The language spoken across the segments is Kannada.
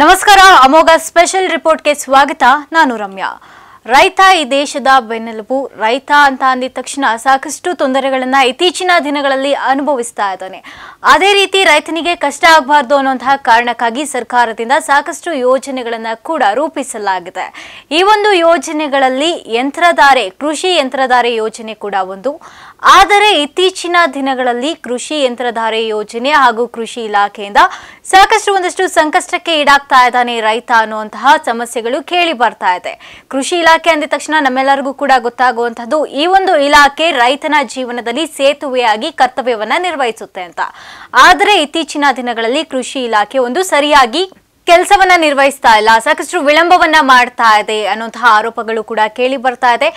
ನಮಸ್ಕಾರ ಅಮೋಘ ಸ್ಪೆಷಲ್ ರಿಪೋರ್ಟ್ಗೆ ಸ್ವಾಗತ ನಾನು ರಮ್ಯಾ ರೈತ ಈ ದೇಶದ ಬೆನ್ನೆಲುಬು ರೈತ ಅಂತ ಅಂದಿದ ತಕ್ಷಣ ಸಾಕಷ್ಟು ತೊಂದರೆಗಳನ್ನು ಇತ್ತೀಚಿನ ದಿನಗಳಲ್ಲಿ ಅನುಭವಿಸ್ತಾ ಇದ್ದಾನೆ ಅದೇ ರೀತಿ ರೈತನಿಗೆ ಕಷ್ಟ ಆಗಬಾರ್ದು ಅನ್ನೋಂತಹ ಕಾರಣಕ್ಕಾಗಿ ಸರ್ಕಾರದಿಂದ ಸಾಕಷ್ಟು ಯೋಜನೆಗಳನ್ನು ಕೂಡ ರೂಪಿಸಲಾಗಿದೆ ಈ ಒಂದು ಯೋಜನೆಗಳಲ್ಲಿ ಯಂತ್ರಧಾರೆ ಕೃಷಿ ಯಂತ್ರಧಾರೆ ಯೋಜನೆ ಕೂಡ ಒಂದು ಆದರೆ ಇತ್ತೀಚಿನ ದಿನಗಳಲ್ಲಿ ಕೃಷಿ ಯಂತ್ರಧಾರೆ ಯೋಜನೆ ಹಾಗೂ ಕೃಷಿ ಇಲಾಖೆಯಿಂದ ಸಾಕಷ್ಟು ಒಂದಷ್ಟು ಸಂಕಷ್ಟಕ್ಕೆ ಈಡಾಗ್ತಾ ಇದ್ದಾನೆ ರೈತ ಅನ್ನುವಂತಹ ಸಮಸ್ಯೆಗಳು ಕೇಳಿ ಬರ್ತಾ ಇದೆ ಕೃಷಿ ಇಲಾಖೆ ಇಲಾಖೆ ಅಂದ ತಕ್ಷಣ ನಮ್ಮೆಲ್ಲರಿಗೂ ಕೂಡ ಗೊತ್ತಾಗುವಂತಹದ್ದು ಈ ಒಂದು ಇಲಾಖೆ ರೈತನ ಜೀವನದಲ್ಲಿ ಸೇತುವೆಯಾಗಿ ಕರ್ತವ್ಯವನ್ನ ನಿರ್ವಹಿಸುತ್ತೆ ಅಂತ ಆದರೆ ಇತ್ತೀಚಿನ ದಿನಗಳಲ್ಲಿ ಕೃಷಿ ಇಲಾಖೆ ಒಂದು ಸರಿಯಾಗಿ ಕೆಲಸವನ್ನ ನಿರ್ವಹಿಸ್ತಾ ಇಲ್ಲ ಸಾಕಷ್ಟು ವಿಳಂಬವನ್ನ ಮಾಡ್ತಾ ಇದೆ ಅನ್ನೋಂತಹ ಆರೋಪಗಳು ಕೂಡ ಕೇಳಿ ಬರ್ತಾ ಇದೆ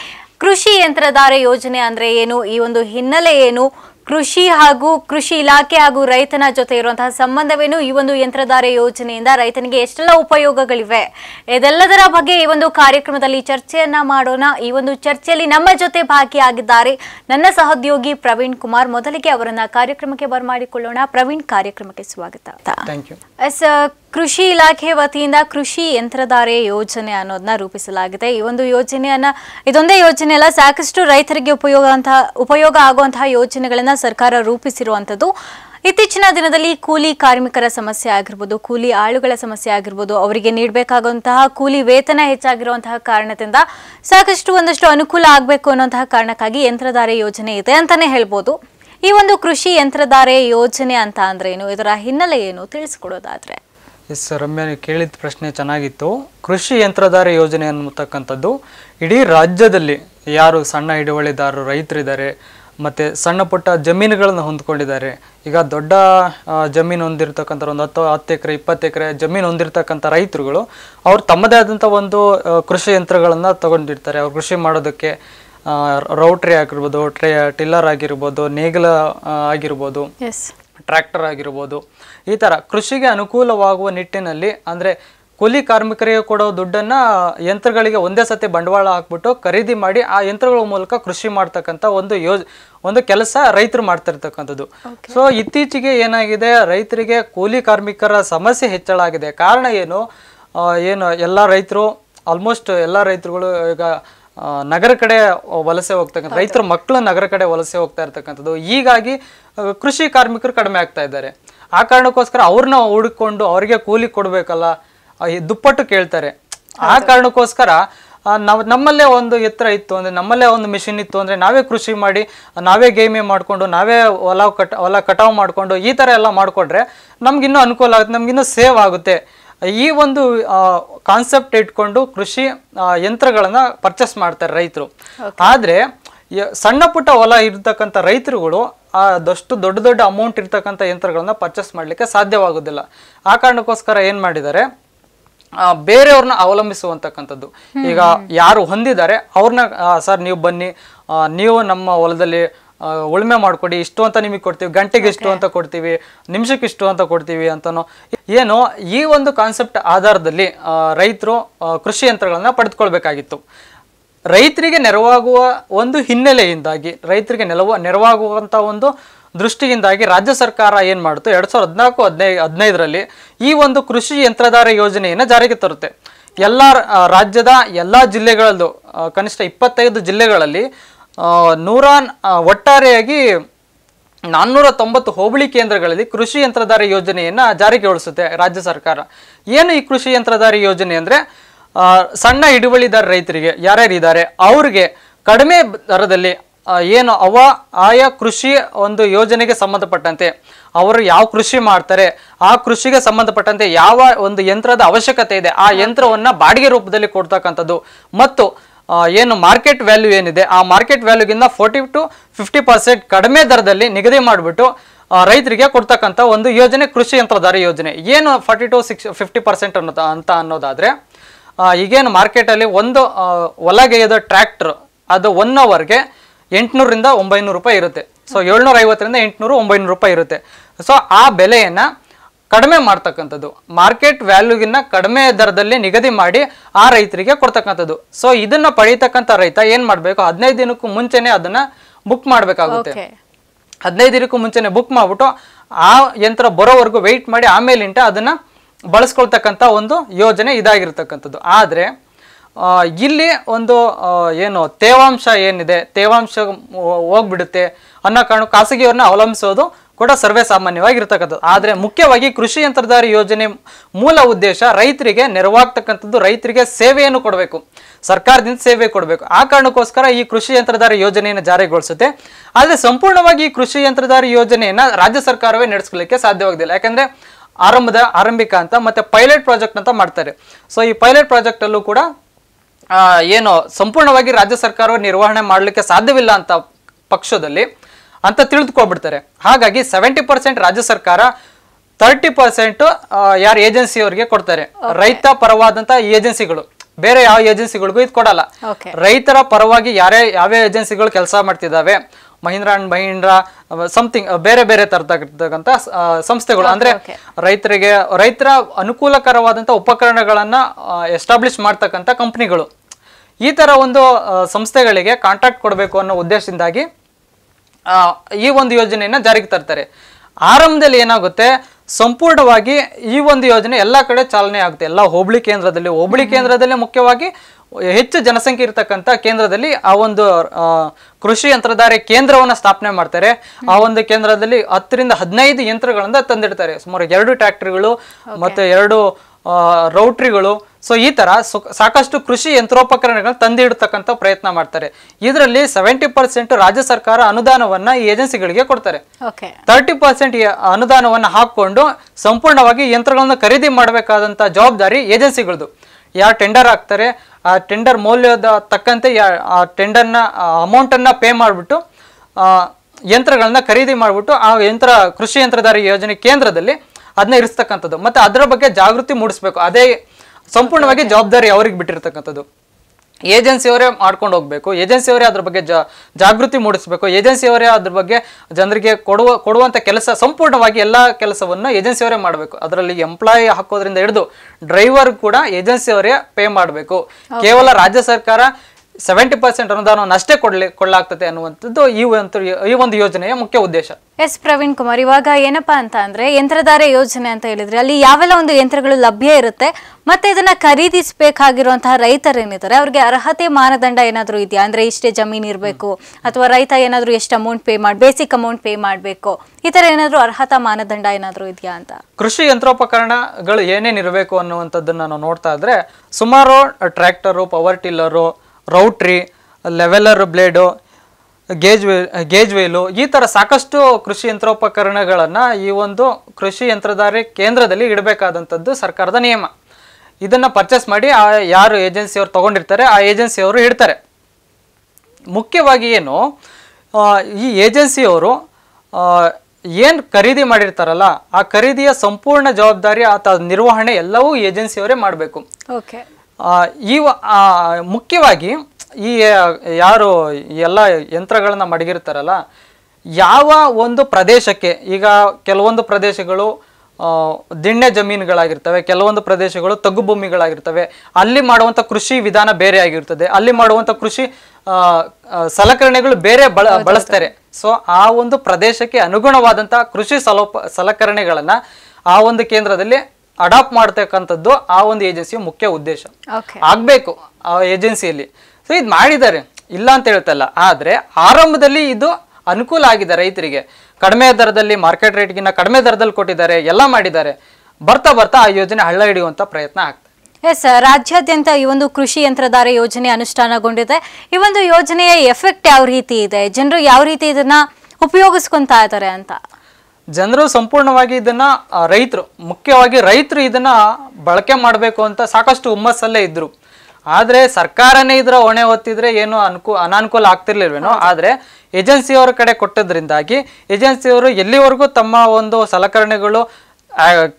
ಕೃಷಿ ಯಂತ್ರಧಾರೆ ಯೋಜನೆ ಅಂದ್ರೆ ಏನು ಈ ಒಂದು ಹಿನ್ನೆಲೆ ಏನು ಕೃಷಿ ಹಾಗೂ ಕೃಷಿ ಇಲಾಖೆ ಹಾಗೂ ರೈತನ ಜೊತೆ ಇರುವಂತಹ ಸಂಬಂಧವೇನು ಈ ಒಂದು ಯಂತ್ರಧಾರೆ ಯೋಜನೆಯಿಂದ ರೈತನಿಗೆ ಎಷ್ಟೆಲ್ಲ ಉಪಯೋಗಗಳಿವೆ ಇದೆಲ್ಲದರ ಬಗ್ಗೆ ಈ ಒಂದು ಕಾರ್ಯಕ್ರಮದಲ್ಲಿ ಚರ್ಚೆಯನ್ನ ಮಾಡೋಣ ಈ ಒಂದು ಚರ್ಚೆಯಲ್ಲಿ ನಮ್ಮ ಜೊತೆ ಭಾಗಿಯಾಗಿದ್ದಾರೆ ನನ್ನ ಸಹೋದ್ಯೋಗಿ ಪ್ರವೀಣ್ ಕುಮಾರ್ ಮೊದಲಿಗೆ ಅವರನ್ನ ಕಾರ್ಯಕ್ರಮಕ್ಕೆ ಬರಮಾಡಿಕೊಳ್ಳೋಣ ಪ್ರವೀಣ್ ಕಾರ್ಯಕ್ರಮಕ್ಕೆ ಸ್ವಾಗತ ಕೃಷಿ ಇಲಾಖೆ ವತಿಯಿಂದ ಕೃಷಿ ಯಂತ್ರಧಾರೆ ಯೋಜನೆ ಅನ್ನೋದನ್ನ ರೂಪಿಸಲಾಗಿದೆ ಈ ಒಂದು ಯೋಜನೆಯನ್ನ ಇದೊಂದೇ ಯೋಜನೆ ಅಲ್ಲ ಸಾಕಷ್ಟು ರೈತರಿಗೆ ಉಪಯೋಗ ಉಪಯೋಗ ಆಗುವಂತಹ ಯೋಜನೆಗಳನ್ನ ಸರ್ಕಾರ ರೂಪಿಸಿರುವಂತದ್ದು ಇತ್ತೀಚಿನ ದಿನದಲ್ಲಿ ಕೂಲಿ ಕಾರ್ಮಿಕರ ಸಮಸ್ಯೆ ಆಗಿರ್ಬೋದು ಕೂಲಿ ಆಳುಗಳ ಸಮಸ್ಯೆ ಆಗಿರ್ಬೋದು ಅವರಿಗೆ ನೀಡಬೇಕಾಗುವಂತಹ ಕೂಲಿ ವೇತನ ಹೆಚ್ಚಾಗಿರುವಂತಹ ಕಾರಣದಿಂದ ಸಾಕಷ್ಟು ಒಂದಷ್ಟು ಅನುಕೂಲ ಆಗಬೇಕು ಅನ್ನೋಂತಹ ಕಾರಣಕ್ಕಾಗಿ ಯಂತ್ರಧಾರೆ ಯೋಜನೆ ಇದೆ ಅಂತಾನೆ ಹೇಳ್ಬೋದು ಈ ಒಂದು ಕೃಷಿ ಯಂತ್ರಧಾರೆ ಯೋಜನೆ ಅಂತ ಅಂದ್ರೆ ಏನು ಇದರ ಹಿನ್ನೆಲೆ ಏನು ತಿಳಿಸ್ಕೊಡೋದಾದ್ರೆ ಎಸ್ ರಮ್ಯ ನೀವು ಕೇಳಿದ ಪ್ರಶ್ನೆ ಚೆನ್ನಾಗಿತ್ತು ಕೃಷಿ ಯಂತ್ರಧಾರೆ ಯೋಜನೆ ಅನ್ನತಕ್ಕಂಥದ್ದು ಇಡೀ ರಾಜ್ಯದಲ್ಲಿ ಯಾರು ಸಣ್ಣ ಹಿಡುವಳಿದಾರರು ರೈತರಿದ್ದಾರೆ ಮತ್ತು ಸಣ್ಣ ಪುಟ್ಟ ಜಮೀನುಗಳನ್ನು ಹೊಂದ್ಕೊಂಡಿದ್ದಾರೆ ಈಗ ದೊಡ್ಡ ಜಮೀನು ಹೊಂದಿರತಕ್ಕಂಥ ಒಂದು ಹತ್ತು ಹತ್ತು ಎಕರೆ ಇಪ್ಪತ್ತು ಎಕರೆ ಜಮೀನು ಹೊಂದಿರತಕ್ಕಂಥ ರೈತರುಗಳು ಅವ್ರು ತಮ್ಮದೇ ಆದಂಥ ಒಂದು ಕೃಷಿ ಯಂತ್ರಗಳನ್ನು ತಗೊಂಡಿರ್ತಾರೆ ಅವ್ರು ಕೃಷಿ ಮಾಡೋದಕ್ಕೆ ರೌಟ್ರಿ ಆಗಿರ್ಬೋದು ಟ್ರೇ ಟಿಲ್ಲರ್ ಆಗಿರ್ಬೋದು ನೇಗಿಲ ಆಗಿರ್ಬೋದು ಟ್ರ್ಯಾಕ್ಟರ್ ಆಗಿರ್ಬೋದು ಈ ಥರ ಕೃಷಿಗೆ ಅನುಕೂಲವಾಗುವ ನಿಟ್ಟಿನಲ್ಲಿ ಅಂದರೆ ಕೂಲಿ ಕಾರ್ಮಿಕರಿಗೆ ಕೊಡೋ ದುಡ್ಡನ್ನು ಯಂತ್ರಗಳಿಗೆ ಒಂದೇ ಸತಿ ಬಂಡವಾಳ ಹಾಕ್ಬಿಟ್ಟು ಖರೀದಿ ಮಾಡಿ ಆ ಯಂತ್ರಗಳ ಮೂಲಕ ಕೃಷಿ ಮಾಡ್ತಕ್ಕಂಥ ಒಂದು ಯೋಜ ಒಂದು ಕೆಲಸ ರೈತರು ಮಾಡ್ತಿರ್ತಕ್ಕಂಥದ್ದು ಸೊ ಇತ್ತೀಚೆಗೆ ಏನಾಗಿದೆ ರೈತರಿಗೆ ಕೂಲಿ ಕಾರ್ಮಿಕರ ಸಮಸ್ಯೆ ಹೆಚ್ಚಳ ಆಗಿದೆ ಕಾರಣ ಏನು ಏನು ಎಲ್ಲ ರೈತರು ಆಲ್ಮೋಸ್ಟ್ ಎಲ್ಲ ರೈತರುಗಳು ಈಗ ನಗರ ಕಡೆ ವಲಸೆ ಹೋಗ್ತಕ್ಕಂಥ ರೈತರ ಮಕ್ಕಳು ನಗರ ಕಡೆ ವಲಸೆ ಹೋಗ್ತಾ ಇರ್ತಕ್ಕಂಥದ್ದು ಹೀಗಾಗಿ ಕೃಷಿ ಕಾರ್ಮಿಕರು ಕಡಿಮೆ ಆಗ್ತಾ ಇದ್ದಾರೆ ಆ ಕಾರಣಕ್ಕೋಸ್ಕರ ಅವ್ರನ್ನ ಹುಡುಕೊಂಡು ಅವ್ರಿಗೆ ಕೂಲಿ ಕೊಡಬೇಕಲ್ಲ ದುಪ್ಪಟ್ಟು ಕೇಳ್ತಾರೆ ಆ ಕಾರಣಕ್ಕೋಸ್ಕರ ನಾವು ನಮ್ಮಲ್ಲೇ ಒಂದು ಎತ್ತರ ಇತ್ತು ಅಂದರೆ ನಮ್ಮಲ್ಲೇ ಒಂದು ಮಿಷಿನ್ ಇತ್ತು ಅಂದರೆ ನಾವೇ ಕೃಷಿ ಮಾಡಿ ನಾವೇ ಗೇಮೆ ಮಾಡಿಕೊಂಡು ನಾವೇ ಹೊಲ ಕಟ್ ಹೊಲ ಕಟಾವು ಮಾಡಿಕೊಂಡು ಈ ಥರ ಎಲ್ಲ ಮಾಡಿಕೊಂಡ್ರೆ ನಮ್ಗಿನ್ನೂ ಅನುಕೂಲ ಆಗುತ್ತೆ ನಮಗಿನ್ನೂ ಸೇವ್ ಆಗುತ್ತೆ ಈ ಒಂದು ಕಾನ್ಸೆಪ್ಟ್ ಇಟ್ಕೊಂಡು ಕೃಷಿ ಯಂತ್ರಗಳನ್ನು ಪರ್ಚೇಸ್ ಮಾಡ್ತಾರೆ ರೈತರು ಆದರೆ ಸಣ್ಣ ಪುಟ್ಟ ಹೊಲ ಇರತಕ್ಕಂಥ ರೈತರುಗಳು ಅದಷ್ಟು ದೊಡ್ಡ ದೊಡ್ಡ ಅಮೌಂಟ್ ಇರ್ತಕ್ಕಂಥ ಯಂತ್ರಗಳನ್ನು ಪರ್ಚೇಸ್ ಮಾಡ್ಲಿಕ್ಕೆ ಸಾಧ್ಯವಾಗೋದಿಲ್ಲ ಆ ಕಾರಣಕ್ಕೋಸ್ಕರ ಏನು ಮಾಡಿದ್ದಾರೆ ಬೇರೆಯವ್ರನ್ನ ಅವಲಂಬಿಸುವಂತಕ್ಕಂಥದ್ದು ಈಗ ಯಾರು ಹೊಂದಿದ್ದಾರೆ ಅವ್ರನ್ನ ಸರ್ ನೀವು ಬನ್ನಿ ನೀವು ನಮ್ಮ ಹೊಲದಲ್ಲಿ ಉಳುಮೆ ಮಾಡಿಕೊಡಿ ಇಷ್ಟು ಅಂತ ನಿಮಗೆ ಕೊಡ್ತೀವಿ ಗಂಟೆಗೆ ಇಷ್ಟು ಅಂತ ಕೊಡ್ತೀವಿ ನಿಮಿಷಕ್ಕೆ ಇಷ್ಟು ಅಂತ ಕೊಡ್ತೀವಿ ಅಂತನೋ ಏನು ಈ ಒಂದು ಕಾನ್ಸೆಪ್ಟ್ ಆಧಾರದಲ್ಲಿ ರೈತರು ಕೃಷಿ ಯಂತ್ರಗಳನ್ನ ಪಡೆದುಕೊಳ್ಬೇಕಾಗಿತ್ತು ರೈತರಿಗೆ ನೆರವಾಗುವ ಒಂದು ಹಿನ್ನೆಲೆಯಿಂದಾಗಿ ರೈತರಿಗೆ ನೆಲವ ನೆರವಾಗುವಂಥ ಒಂದು ದೃಷ್ಟಿಯಿಂದಾಗಿ ರಾಜ್ಯ ಸರ್ಕಾರ ಏನು ಮಾಡಿತು ಎರಡು ಸಾವಿರದ ಹದಿನಾಲ್ಕು ಹದಿನೈದು ಹದಿನೈದರಲ್ಲಿ ಈ ಒಂದು ಕೃಷಿ ಯಂತ್ರಧಾರ ಯೋಜನೆಯನ್ನು ಜಾರಿಗೆ ತರುತ್ತೆ ಎಲ್ಲ ರಾಜ್ಯದ ಎಲ್ಲ ಜಿಲ್ಲೆಗಳಲ್ಲೂ ಕನಿಷ್ಠ ಇಪ್ಪತ್ತೈದು ಜಿಲ್ಲೆಗಳಲ್ಲಿ ನೂರಾನ್ ಒಟ್ಟಾರೆಯಾಗಿ ನಾನ್ನೂರ ತೊಂಬತ್ತು ಹೋಬಳಿ ಕೇಂದ್ರಗಳಲ್ಲಿ ಕೃಷಿ ಯಂತ್ರಧಾರಿ ಯೋಜನೆಯನ್ನು ಜಾರಿಗೊಳಿಸುತ್ತೆ ರಾಜ್ಯ ಸರ್ಕಾರ ಏನು ಈ ಕೃಷಿ ಯಂತ್ರಧಾರಿ ಯೋಜನೆ ಅಂದರೆ ಸಣ್ಣ ಹಿಡುವಳಿದಾರ ರೈತರಿಗೆ ಯಾರ್ಯಾರು ಇದ್ದಾರೆ ಅವ್ರಿಗೆ ಕಡಿಮೆ ದರದಲ್ಲಿ ಏನು ಅವ ಆಯಾ ಕೃಷಿ ಒಂದು ಯೋಜನೆಗೆ ಸಂಬಂಧಪಟ್ಟಂತೆ ಅವರು ಯಾವ ಕೃಷಿ ಮಾಡ್ತಾರೆ ಆ ಕೃಷಿಗೆ ಸಂಬಂಧಪಟ್ಟಂತೆ ಯಾವ ಒಂದು ಯಂತ್ರದ ಅವಶ್ಯಕತೆ ಇದೆ ಆ ಯಂತ್ರವನ್ನು ಬಾಡಿಗೆ ರೂಪದಲ್ಲಿ ಕೊಡ್ತಕ್ಕಂಥದ್ದು ಮತ್ತು ಏನು ಮಾರ್ಕೆಟ್ ವ್ಯಾಲ್ಯೂ ಏನಿದೆ ಆ ಮಾರ್ಕೆಟ್ ವ್ಯಾಲ್ಯೂಗಿಂತ ಫೋರ್ಟಿ ಟು ಫಿಫ್ಟಿ ಪರ್ಸೆಂಟ್ ಕಡಿಮೆ ದರದಲ್ಲಿ ನಿಗದಿ ಮಾಡಿಬಿಟ್ಟು ರೈತರಿಗೆ ಕೊಡ್ತಕ್ಕಂಥ ಒಂದು ಯೋಜನೆ ಕೃಷಿ ಯಂತ್ರಧಾರಿ ಯೋಜನೆ ಏನು forty to six fifty percent ಅನ್ನೋದು ಅಂತ ಅನ್ನೋದಾದರೆ ಈಗೇನು ಮಾರ್ಕೆಟಲ್ಲಿ ಒಂದು ಒಲಗೆಯದ ಟ್ರ್ಯಾಕ್ಟ್ರ್ ಅದು ಒನ್ ಅವರ್ಗೆ ಎಂಟುನೂರಿಂದ ಒಂಬೈನೂರು ರೂಪಾಯಿ ಇರುತ್ತೆ ಸೊ ಏಳ್ನೂರ ಐವತ್ತರಿಂದ ಎಂಟುನೂರು ಒಂಬೈನೂರು ರೂಪಾಯಿ ಇರುತ್ತೆ ಸೊ ಆ ಬೆಲೆಯನ್ನು ಕಡಿಮೆ ಮಾಡ್ತಕ್ಕಂಥದ್ದು ಮಾರ್ಕೆಟ್ ವ್ಯಾಲ್ಯೂಗಿನ್ನ ಕಡಿಮೆ ದರದಲ್ಲಿ ನಿಗದಿ ಮಾಡಿ ಆ ರೈತರಿಗೆ ಕೊಡ್ತಕ್ಕಂಥದ್ದು ಸೊ ಇದನ್ನ ಪಡೀತಕ್ಕಂಥ ರೈತ ಏನ್ ಮಾಡ್ಬೇಕು ಹದಿನೈದು ದಿನಕ್ಕೂ ಮುಂಚೆನೆ ಅದನ್ನ ಬುಕ್ ಮಾಡಬೇಕಾಗುತ್ತೆ ಹದಿನೈದು ದಿನಕ್ಕೂ ಮುಂಚೆನೆ ಬುಕ್ ಮಾಡ್ಬಿಟ್ಟು ಆ ಯಂತ್ರ ಬರೋವರೆಗೂ ವೆಯ್ಟ್ ಮಾಡಿ ಆಮೇಲಿಂಟ ಅದನ್ನ ಬಳಸ್ಕೊಳ್ತಕ್ಕಂಥ ಒಂದು ಯೋಜನೆ ಇದಾಗಿರ್ತಕ್ಕಂಥದ್ದು ಆದರೆ ಇಲ್ಲಿ ಒಂದು ಏನು ತೇವಾಂಶ ಏನಿದೆ ತೇವಾಂಶ ಹೋಗ್ಬಿಡುತ್ತೆ ಅನ್ನೋ ಕಾರಣ ಖಾಸಗಿಯವ್ರನ್ನ ಅವಲಂಬಿಸೋದು ಕೂಡ ಸರ್ವೇ ಸಾಮಾನ್ಯವಾಗಿರ್ತಕ್ಕಂಥದ್ದು ಆದರೆ ಮುಖ್ಯವಾಗಿ ಕೃಷಿ ಯಂತ್ರಧಾರಿ ಯೋಜನೆ ಮೂಲ ಉದ್ದೇಶ ರೈತರಿಗೆ ನೆರವಾಗ್ತಕ್ಕಂಥದ್ದು ರೈತರಿಗೆ ಸೇವೆಯನ್ನು ಕೊಡಬೇಕು ಸರ್ಕಾರದಿಂದ ಸೇವೆ ಕೊಡಬೇಕು ಆ ಕಾರಣಕ್ಕೋಸ್ಕರ ಈ ಕೃಷಿ ಯಂತ್ರಧಾರಿ ಯೋಜನೆಯನ್ನು ಜಾರಿಗೊಳಿಸುತ್ತೆ ಆದರೆ ಸಂಪೂರ್ಣವಾಗಿ ಈ ಕೃಷಿ ಯಂತ್ರಧಾರಿ ಯೋಜನೆಯನ್ನು ರಾಜ್ಯ ಸರ್ಕಾರವೇ ನಡೆಸ್ಕೊಳ್ಳಿಕ್ಕೆ ಸಾಧ್ಯವಾಗಲಿಲ್ಲ ಯಾಕಂದರೆ ಆರಂಭದ ಆರಂಭಿಕ ಅಂತ ಮತ್ತು ಪೈಲಟ್ ಪ್ರಾಜೆಕ್ಟ್ ಅಂತ ಮಾಡ್ತಾರೆ ಸೊ ಈ ಪೈಲಟ್ ಪ್ರಾಜೆಕ್ಟಲ್ಲೂ ಕೂಡ ಏನು ಸಂಪೂರ್ಣವಾಗಿ ರಾಜ್ಯ ಸರ್ಕಾರವು ನಿರ್ವಹಣೆ ಮಾಡಲಿಕ್ಕೆ ಸಾಧ್ಯವಿಲ್ಲ ಅಂತ ಪಕ್ಷದಲ್ಲಿ ಅಂತ ತಿಳಿದುಕೊಬಿಡ್ತಾರೆ ಹಾಗಾಗಿ ಸೆವೆಂಟಿ ಪರ್ಸೆಂಟ್ ರಾಜ್ಯ ಸರ್ಕಾರ ತರ್ಟಿ ಪರ್ಸೆಂಟ್ ಯಾರ ಏಜೆನ್ಸಿಯವರಿಗೆ ಕೊಡ್ತಾರೆ ರೈತ ಪರವಾದಂತಹ ಏಜೆನ್ಸಿಗಳು ಬೇರೆ ಯಾವ ಏಜೆನ್ಸಿಗಳಿಗೂ ಇದು ಕೊಡಲ್ಲ ರೈತರ ಪರವಾಗಿ ಯಾರೇ ಯಾವ ಏಜೆನ್ಸಿಗಳು ಕೆಲಸ ಮಾಡ್ತಿದ್ದಾವೆ ಮಹೀಂದ್ರ ಅಂಡ್ ಮಹೀಂದ್ರ ಸಮಥಿಂಗ್ ಬೇರೆ ಬೇರೆ ತರತಕ್ಕಂತ ಸಂಸ್ಥೆಗಳು ಅಂದ್ರೆ ರೈತರಿಗೆ ರೈತರ ಅನುಕೂಲಕರವಾದಂತಹ ಉಪಕರಣಗಳನ್ನ ಎಸ್ಟಾಬ್ಲಿಷ್ ಮಾಡ್ತಕ್ಕಂಥ ಕಂಪ್ನಿಗಳು ಈ ತರ ಒಂದು ಸಂಸ್ಥೆಗಳಿಗೆ ಕಾಂಟ್ರಾಕ್ಟ್ ಕೊಡಬೇಕು ಅನ್ನೋ ಉದ್ದೇಶದಿಂದಾಗಿ ಈ ಒಂದು ಯೋಜನೆಯನ್ನು ಜಾರಿಗೆ ತರ್ತಾರೆ ಆರಂಭದಲ್ಲಿ ಏನಾಗುತ್ತೆ ಸಂಪೂರ್ಣವಾಗಿ ಈ ಒಂದು ಯೋಜನೆ ಎಲ್ಲ ಕಡೆ ಚಾಲನೆ ಆಗುತ್ತೆ ಎಲ್ಲ ಹೋಬಳಿ ಕೇಂದ್ರದಲ್ಲಿ ಹೋಬಳಿ ಕೇಂದ್ರದಲ್ಲಿ ಮುಖ್ಯವಾಗಿ ಹೆಚ್ಚು ಜನಸಂಖ್ಯೆ ಇರತಕ್ಕಂಥ ಕೇಂದ್ರದಲ್ಲಿ ಆ ಒಂದು ಕೃಷಿ ಯಂತ್ರಧಾರೆ ಕೇಂದ್ರವನ್ನು ಸ್ಥಾಪನೆ ಮಾಡ್ತಾರೆ ಆ ಒಂದು ಕೇಂದ್ರದಲ್ಲಿ ಹತ್ತರಿಂದ ಹದಿನೈದು ಯಂತ್ರಗಳಿಂದ ತಂದಿಡ್ತಾರೆ ಸುಮಾರು ಎರಡು ಟ್ರ್ಯಾಕ್ಟರ್ಗಳು ಮತ್ತೆ ಎರಡು ರೌಟ್ರಿಗಳು ಸೊ ಈ ಥರ ಸಾಕಷ್ಟು ಕೃಷಿ ಯಂತ್ರೋಪಕರಣಗಳನ್ನ ತಂದಿಡತಕ್ಕಂಥ ಪ್ರಯತ್ನ ಮಾಡ್ತಾರೆ ಇದರಲ್ಲಿ ಸೆವೆಂಟಿ ಪರ್ಸೆಂಟ್ ರಾಜ್ಯ ಸರ್ಕಾರ ಅನುದಾನವನ್ನ ಈ ಏಜೆನ್ಸಿಗಳಿಗೆ ಕೊಡ್ತಾರೆ ತರ್ಟಿ ಪರ್ಸೆಂಟ್ ಅನುದಾನವನ್ನು ಹಾಕ್ಕೊಂಡು ಸಂಪೂರ್ಣವಾಗಿ ಯಂತ್ರಗಳನ್ನು ಖರೀದಿ ಮಾಡಬೇಕಾದಂಥ ಜವಾಬ್ದಾರಿ ಏಜೆನ್ಸಿಗಳದು ಯಾರು ಟೆಂಡರ್ ಹಾಕ್ತಾರೆ ಆ ಟೆಂಡರ್ ಮೌಲ್ಯದ ತಕ್ಕಂತೆ ಯಾ ಆ ಟೆಂಡರ್ನ ಅಮೌಂಟನ್ನು ಪೇ ಮಾಡಿಬಿಟ್ಟು ಯಂತ್ರಗಳನ್ನ ಖರೀದಿ ಮಾಡಿಬಿಟ್ಟು ಆ ಯಂತ್ರ ಕೃಷಿ ಯಂತ್ರಧಾರಿ ಯೋಜನೆ ಕೇಂದ್ರದಲ್ಲಿ ಅದನ್ನ ಇರಿಸ್ತಕ್ಕಂಥದ್ದು ಮತ್ತೆ ಅದರ ಬಗ್ಗೆ ಜಾಗೃತಿ ಮೂಡಿಸ್ಬೇಕು ಅದೇ ಸಂಪೂರ್ಣವಾಗಿ ಜವಾಬ್ದಾರಿ ಅವ್ರಿಗೆ ಬಿಟ್ಟಿರ್ತಕ್ಕಂಥದ್ದು ಏಜೆನ್ಸಿಯವರೇ ಮಾಡ್ಕೊಂಡು ಹೋಗಬೇಕು ಏಜೆನ್ಸಿಯವರೇ ಅದ್ರ ಬಗ್ಗೆ ಜಾಗೃತಿ ಮೂಡಿಸಬೇಕು ಏಜೆನ್ಸಿಯವರೇ ಅದ್ರ ಬಗ್ಗೆ ಜನರಿಗೆ ಕೊಡುವ ಕೊಡುವಂಥ ಕೆಲಸ ಸಂಪೂರ್ಣವಾಗಿ ಎಲ್ಲ ಕೆಲಸವನ್ನು ಏಜೆನ್ಸಿಯವರೇ ಮಾಡಬೇಕು ಅದರಲ್ಲಿ ಎಂಪ್ಲಾಯಿ ಹಾಕೋದ್ರಿಂದ ಹಿಡಿದು ಡ್ರೈವರ್ ಕೂಡ ಏಜೆನ್ಸಿಯವರೇ ಪೇ ಮಾಡಬೇಕು ಕೇವಲ ರಾಜ್ಯ ಸರ್ಕಾರ ಸೆವೆಂಟಿ ಪರ್ಸೆಂಟ್ ಅನುದಾನವನ್ನು ಅಷ್ಟೇ ಕೊಡ್ಲಿ ಕೊಡಲಾಗ್ತದೆ ಅನ್ನುವಂಥದ್ದು ಈ ಒಂದು ಈ ಒಂದು ಯೋಜನೆಯ ಮುಖ್ಯ ಉದ್ದೇಶ ಎಸ್ ಪ್ರವೀಣ್ ಕುಮಾರ್ ಇವಾಗ ಏನಪ್ಪಾ ಅಂತ ಅಂದ್ರೆ ಯಂತ್ರಧಾರೆ ಯೋಜನೆ ಅಂತ ಹೇಳಿದ್ರೆ ಅಲ್ಲಿ ಯಾವೆಲ್ಲ ಒಂದು ಯಂತ್ರಗಳು ಲಭ್ಯ ಇರುತ್ತೆ ಮತ್ತೆ ಇದನ್ನ ಖರೀದಿಸಬೇಕಾಗಿರುವಂತಹ ರೈತರೇನಿದ್ದಾರೆ ಅವ್ರಿಗೆ ಅರ್ಹತೆ ಮಾನದಂಡ ಏನಾದರೂ ಇದೆಯಾ ಅಂದ್ರೆ ಇಷ್ಟೇ ಜಮೀನು ಇರಬೇಕು ಅಥವಾ ರೈತ ಏನಾದರೂ ಎಷ್ಟು ಅಮೌಂಟ್ ಪೇ ಮಾಡಿ ಬೇಸಿಕ್ ಅಮೌಂಟ್ ಪೇ ಮಾಡಬೇಕು ಈ ತರ ಏನಾದರೂ ಅರ್ಹತಾ ಮಾನದಂಡ ಏನಾದರೂ ಇದೆಯಾ ಅಂತ ಕೃಷಿ ಯಂತ್ರೋಪಕರಣಗಳು ಏನೇನಿರಬೇಕು ಅನ್ನುವಂಥದ್ದನ್ನ ನಾವು ನೋಡ್ತಾ ಇದ್ರೆ ಸುಮಾರು tractor power tiller rotary leveller blade cage way cage wheel ಈ ಥರ ಸಾಕಷ್ಟು ಕೃಷಿ ಯಂತ್ರೋಪಕರಣಗಳನ್ನು ಈ ಒಂದು ಕೃಷಿ ಯಂತ್ರಧಾರಿ ಕೇಂದ್ರದಲ್ಲಿ ಇಡಬೇಕಾದಂಥದ್ದು ಸರ್ಕಾರದ ನಿಯಮ ಇದನ್ನು ಪರ್ಚೇಸ್ ಮಾಡಿ ಆ ಯಾರು ಏಜೆನ್ಸಿಯವರು ತೊಗೊಂಡಿರ್ತಾರೆ ಆ ಏಜೆನ್ಸಿಯವರು ಇಡ್ತಾರೆ ಮುಖ್ಯವಾಗಿ ಏನು ಈ ಏಜೆನ್ಸಿಯವರು ಏನು ಖರೀದಿ ಮಾಡಿರ್ತಾರಲ್ಲ ಆ ಖರೀದಿಯ ಸಂಪೂರ್ಣ ಜವಾಬ್ದಾರಿ ಆತ ನಿರ್ವಹಣೆ ಎಲ್ಲವೂ ಏಜೆನ್ಸಿಯವರೇ ಮಾಡಬೇಕು ಓಕೆ ಈ ಮುಖ್ಯವಾಗಿ ಈ ಯಾರು ಎಲ್ಲ ಯಂತ್ರಗಳನ್ನು ಮಡಗಿರ್ತಾರಲ್ಲ ಯಾವ ಒಂದು ಪ್ರದೇಶಕ್ಕೆ ಈಗ ಕೆಲವೊಂದು ಪ್ರದೇಶಗಳು ದಿಣ್ಣೆ ಜಮೀನುಗಳಾಗಿರ್ತವೆ ಕೆಲವೊಂದು ಪ್ರದೇಶಗಳು ತಗ್ಗು ಭೂಮಿಗಳಾಗಿರ್ತವೆ ಅಲ್ಲಿ ಮಾಡುವಂಥ ಕೃಷಿ ವಿಧಾನ ಬೇರೆ ಆಗಿರ್ತದೆ ಅಲ್ಲಿ ಮಾಡುವಂಥ ಕೃಷಿ ಸಲಕರಣೆಗಳು ಬೇರೆ ಬಳ ಬಳಸ್ತಾರೆ ಸೊ ಆ ಒಂದು ಪ್ರದೇಶಕ್ಕೆ ಅನುಗುಣವಾದಂಥ ಕೃಷಿ ಸಲೋಪ ಸಲಕರಣೆಗಳನ್ನು ಆ ಒಂದು ಕೇಂದ್ರದಲ್ಲಿ ಅಡಾಪ್ಟ್ ಮಾಡ್ತಕ್ಕಂಥದ್ದು ಆ ಒಂದು ಏಜೆನ್ಸಿಯ ಮುಖ್ಯ ಉದ್ದೇಶ ಆಗಬೇಕು ಆ ಏಜೆನ್ಸಿಯಲ್ಲಿ ಸೊ ಇದು ಮಾಡಿದ್ದಾರೆ ಇಲ್ಲ ಅಂತ ಹೇಳ್ತಲ್ಲ ಆದರೆ ಆರಂಭದಲ್ಲಿ ಇದು ಅನುಕೂಲ ಆಗಿದೆ ರೈತರಿಗೆ ಕಡಿಮೆ ದರದಲ್ಲಿ ಮಾರ್ಕೆಟ್ ರೇಟ್ಗಿನ್ನ ಕಡಿಮೆ ದರದಲ್ಲಿ ಕೊಟ್ಟಿದ್ದಾರೆ ಎಲ್ಲ ಮಾಡಿದ್ದಾರೆ ಬರ್ತಾ ಬರ್ತಾ ಆ ಯೋಜನೆ ಹಳ್ಳ ಹಿಡಿಯುವಂಥ ಪ್ರಯತ್ನ ಆಗ್ತದೆ ಎಸ್ ರಾಜ್ಯಾದ್ಯಂತ ಈ ಒಂದು ಕೃಷಿ ಯಂತ್ರಧಾರೆ ಯೋಜನೆ ಅನುಷ್ಠಾನಗೊಂಡಿದೆ ಈ ಒಂದು ಯೋಜನೆಯ ಎಫೆಕ್ಟ್ ಯಾವ ರೀತಿ ಇದೆ ಜನರು ಯಾವ ರೀತಿ ಇದನ್ನ ಉಪಯೋಗಿಸ್ಕೊಂತಾ ಇದ್ದಾರೆ ಅಂತ ಜನರು ಸಂಪೂರ್ಣವಾಗಿ ಇದನ್ನ ರೈತರು ಮುಖ್ಯವಾಗಿ ರೈತರು ಇದನ್ನ ಬಳಕೆ ಮಾಡಬೇಕು ಅಂತ ಸಾಕಷ್ಟು ಹುಮ್ಮಸ್ಸಲ್ಲೇ ಇದ್ದರು ಆದರೆ ಸರ್ಕಾರನೇ ಇದರ ಹೊಣೆ ಹೊತ್ತಿದ್ರೆ ಏನು ಅನುಕೂ ಅನಾನುಕೂಲ ಆಗ್ತಿರ್ಲಿಲ್ವೇನೋ ಆದರೆ ಏಜೆನ್ಸಿಯವರ ಕಡೆ ಕೊಟ್ಟದ್ರಿಂದಾಗಿ ಏಜೆನ್ಸಿಯವರು ಎಲ್ಲಿವರೆಗೂ ತಮ್ಮ ಒಂದು ಸಲಕರಣೆಗಳು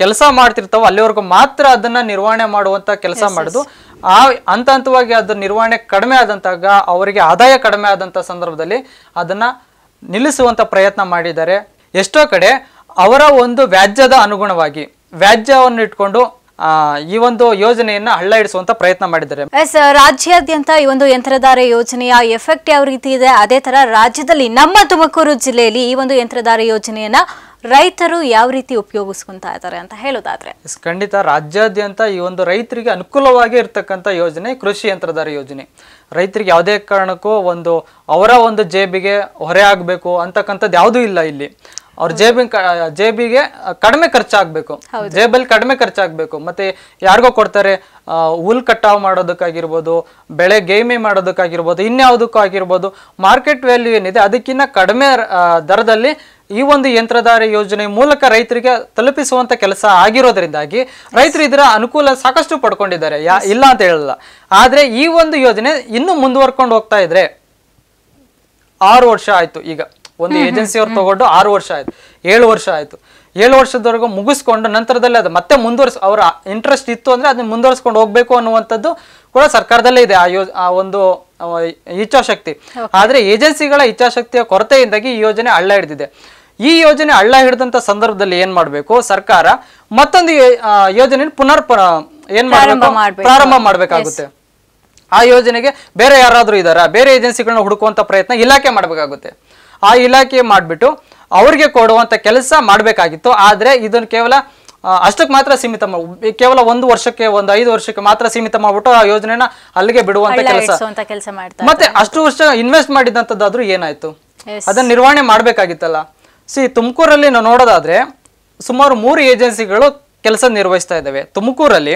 ಕೆಲಸ ಮಾಡ್ತಿರ್ತಾವೋ ಅಲ್ಲಿವರೆಗೂ ಮಾತ್ರ ಅದನ್ನ ನಿರ್ವಹಣೆ ಮಾಡುವಂತ ಕೆಲಸ ಮಾಡುದು ಆ ಹಂತ ಹಂತವಾಗಿ ಅದ್ರ ನಿರ್ವಹಣೆ ಕಡಿಮೆ ಆದಂತಾಗ ಅವರಿಗೆ ಆದಾಯ ಕಡಿಮೆ ಆದಂತ ಸಂದರ್ಭದಲ್ಲಿ ಅದನ್ನ ನಿಲ್ಲಿಸುವಂತ ಪ್ರಯತ್ನ ಮಾಡಿದ್ದಾರೆ ಎಷ್ಟೋ ಕಡೆ ಅವರ ಒಂದು ವ್ಯಾಜ್ಯದ ಅನುಗುಣವಾಗಿ ವ್ಯಾಜ್ಯವನ್ನು ಇಟ್ಕೊಂಡು ಈ ಒಂದು ಯೋಜನೆಯನ್ನ ಹಳ್ಳ ಇಡಿಸುವಂತ ಪ್ರಯತ್ನ ಮಾಡಿದ್ದಾರೆ ಎಸ್ ರಾಜ್ಯಾದ್ಯಂತ ಈ ಒಂದು ಯಂತ್ರಧಾರೆ ಯೋಜನೆಯ ಎಫೆಕ್ಟ್ ಯಾವ ರೀತಿ ಇದೆ ಅದೇ ತರ ರಾಜ್ಯದಲ್ಲಿ ನಮ್ಮ ತುಮಕೂರು ಜಿಲ್ಲೆಯಲ್ಲಿ ಈ ಒಂದು ಯಂತ್ರಧಾರೆ ಯೋಜನೆಯನ್ನ ರೈತರು ಯಾವ ರೀತಿ ಉಪಯೋಗಿಸ್ಕೊಂತಾ ಇದ್ದಾರೆ ಅಂತ ಹೇಳೋದಾದ್ರೆ ಖಂಡಿತ ರಾಜ್ಯಾದ್ಯಂತ ಈ ಒಂದು ರೈತರಿಗೆ ಅನುಕೂಲವಾಗಿ ಇರತಕ್ಕಂಥ ಯೋಜನೆ ಕೃಷಿ ಯಂತ್ರಧಾರ ಯೋಜನೆ ರೈತರಿಗೆ ಯಾವುದೇ ಕಾರಣಕ್ಕೂ ಒಂದು ಅವರ ಒಂದು ಜೇಬಿಗೆ ಹೊರೆ ಆಗಬೇಕು ಅಂತಕ್ಕಂಥದ್ದು ಯಾವುದೂ ಇಲ್ಲ ಇಲ್ಲಿ ಅವ್ರ ಜೇಬಿನ ಜೇಬಿಗೆ ಕಡಿಮೆ ಖರ್ಚಾಗಬೇಕು ಜೇಬಲ್ಲಿ ಕಡಿಮೆ ಖರ್ಚಾಗಬೇಕು ಮತ್ತೆ ಯಾರಿಗೋ ಕೊಡ್ತಾರೆ ಹುಲ್ ಕಟಾವ್ ಮಾಡೋದಕ್ಕಾಗಿರ್ಬೋದು ಬೆಳೆ ಗೇಮಿ ಮಾಡೋದಕ್ಕಾಗಿರ್ಬೋದು ಇನ್ಯಾವುದಕ್ಕೂ ಆಗಿರ್ಬೋದು ಮಾರ್ಕೆಟ್ ವ್ಯಾಲ್ಯೂ ಏನಿದೆ ಅದಕ್ಕಿಂತ ಕಡಿಮೆ ದರದಲ್ಲಿ ಈ ಒಂದು ಯಂತ್ರಧಾರಿ ಯೋಜನೆ ಮೂಲಕ ರೈತರಿಗೆ ತಲುಪಿಸುವಂತ ಕೆಲಸ ಆಗಿರೋದ್ರಿಂದಾಗಿ ರೈತರು ಇದರ ಅನುಕೂಲ ಸಾಕಷ್ಟು ಪಡ್ಕೊಂಡಿದ್ದಾರೆ ಯಾ ಇಲ್ಲ ಅಂತ ಹೇಳಲ್ಲ ಆದ್ರೆ ಈ ಒಂದು ಯೋಜನೆ ಇನ್ನು ಮುಂದುವರ್ಕೊಂಡು ಹೋಗ್ತಾ ಇದ್ರೆ ಆರು ವರ್ಷ ಆಯ್ತು ಈಗ ಒಂದು ಏಜೆನ್ಸಿಯವರು ತಗೊಂಡು ಆರು ವರ್ಷ ಆಯ್ತು ಏಳು ವರ್ಷ ಆಯ್ತು ಏಳು ವರ್ಷದವರೆಗೂ ಮುಗಿಸ್ಕೊಂಡು ನಂತರದಲ್ಲಿ ಅದು ಮತ್ತೆ ಮುಂದುವರ್ಸ ಅವರ ಇಂಟ್ರೆಸ್ಟ್ ಇತ್ತು ಅಂದ್ರೆ ಅದನ್ನ ಮುಂದುವರ್ಸ್ಕೊಂಡು ಹೋಗ್ಬೇಕು ಅನ್ನುವಂಥದ್ದು ಕೂಡ ಸರ್ಕಾರದಲ್ಲೇ ಇದೆ ಆ ಯೋಜ ಆ ಒಂದು ಇಚ್ಛಾಶಕ್ತಿ ಆದ್ರೆ ಏಜೆನ್ಸಿಗಳ ಇಚ್ಛಾಶಕ್ತಿಯ ಕೊರತೆಯಿಂದಾಗಿ ಈ ಯೋಜನೆ ಅಳ್ಳ ಹಿಡಿದಿದೆ ಈ ಯೋಜನೆ ಹಳ್ಳ ಹಿಡಿದಂತ ಸಂದರ್ಭದಲ್ಲಿ ಏನ್ ಮಾಡಬೇಕು ಸರ್ಕಾರ ಮತ್ತೊಂದು ಯೋಜನೆ ಪುನರ್ ಏನ್ ಪ್ರಾರಂಭ ಮಾಡಬೇಕಾಗುತ್ತೆ ಆ ಯೋಜನೆಗೆ ಬೇರೆ ಯಾರಾದರೂ ಇದ್ದಾರಾ ಬೇರೆ ಏಜೆನ್ಸಿಗಳನ್ನ ಹುಡುಕುವಂತ ಪ್ರಯತ್ನ ಇಲಾಖೆ ಮಾಡಬೇಕಾಗುತ್ತೆ ಆ ಇಲಾಖೆ ಮಾಡಿಬಿಟ್ಟು ಅವ್ರಿಗೆ ಕೊಡುವಂತ ಕೆಲಸ ಮಾಡ್ಬೇಕಾಗಿತ್ತು ಆದ್ರೆ ಇದನ್ನು ಕೇವಲ ಅಷ್ಟಕ್ಕೆ ಮಾತ್ರ ಸೀಮಿತ ಕೇವಲ ಒಂದು ವರ್ಷಕ್ಕೆ ಒಂದು ಐದು ವರ್ಷಕ್ಕೆ ಮಾತ್ರ ಸೀಮಿತ ಮಾಡ್ಬಿಟ್ಟು ಆ ಯೋಜನೆನ ಅಲ್ಲಿಗೆ ಬಿಡುವಂತ ಕೆಲಸ ಮತ್ತೆ ಅಷ್ಟು ವರ್ಷ ಇನ್ವೆಸ್ಟ್ ಮಾಡಿದಂತದ್ದಾದ್ರೂ ಏನಾಯ್ತು ಅದನ್ನ ನಿರ್ವಹಣೆ ಮಾಡ್ಬೇಕಾಗಿತ್ತಲ್ಲ ಸಿ ತುಮಕೂರಲ್ಲಿ ನಾವು ನೋಡೋದಾದರೆ ಸುಮಾರು ಮೂರು ಏಜೆನ್ಸಿಗಳು ಕೆಲಸ ನಿರ್ವಹಿಸ್ತಾ ಇದ್ದಾವೆ ತುಮಕೂರಲ್ಲಿ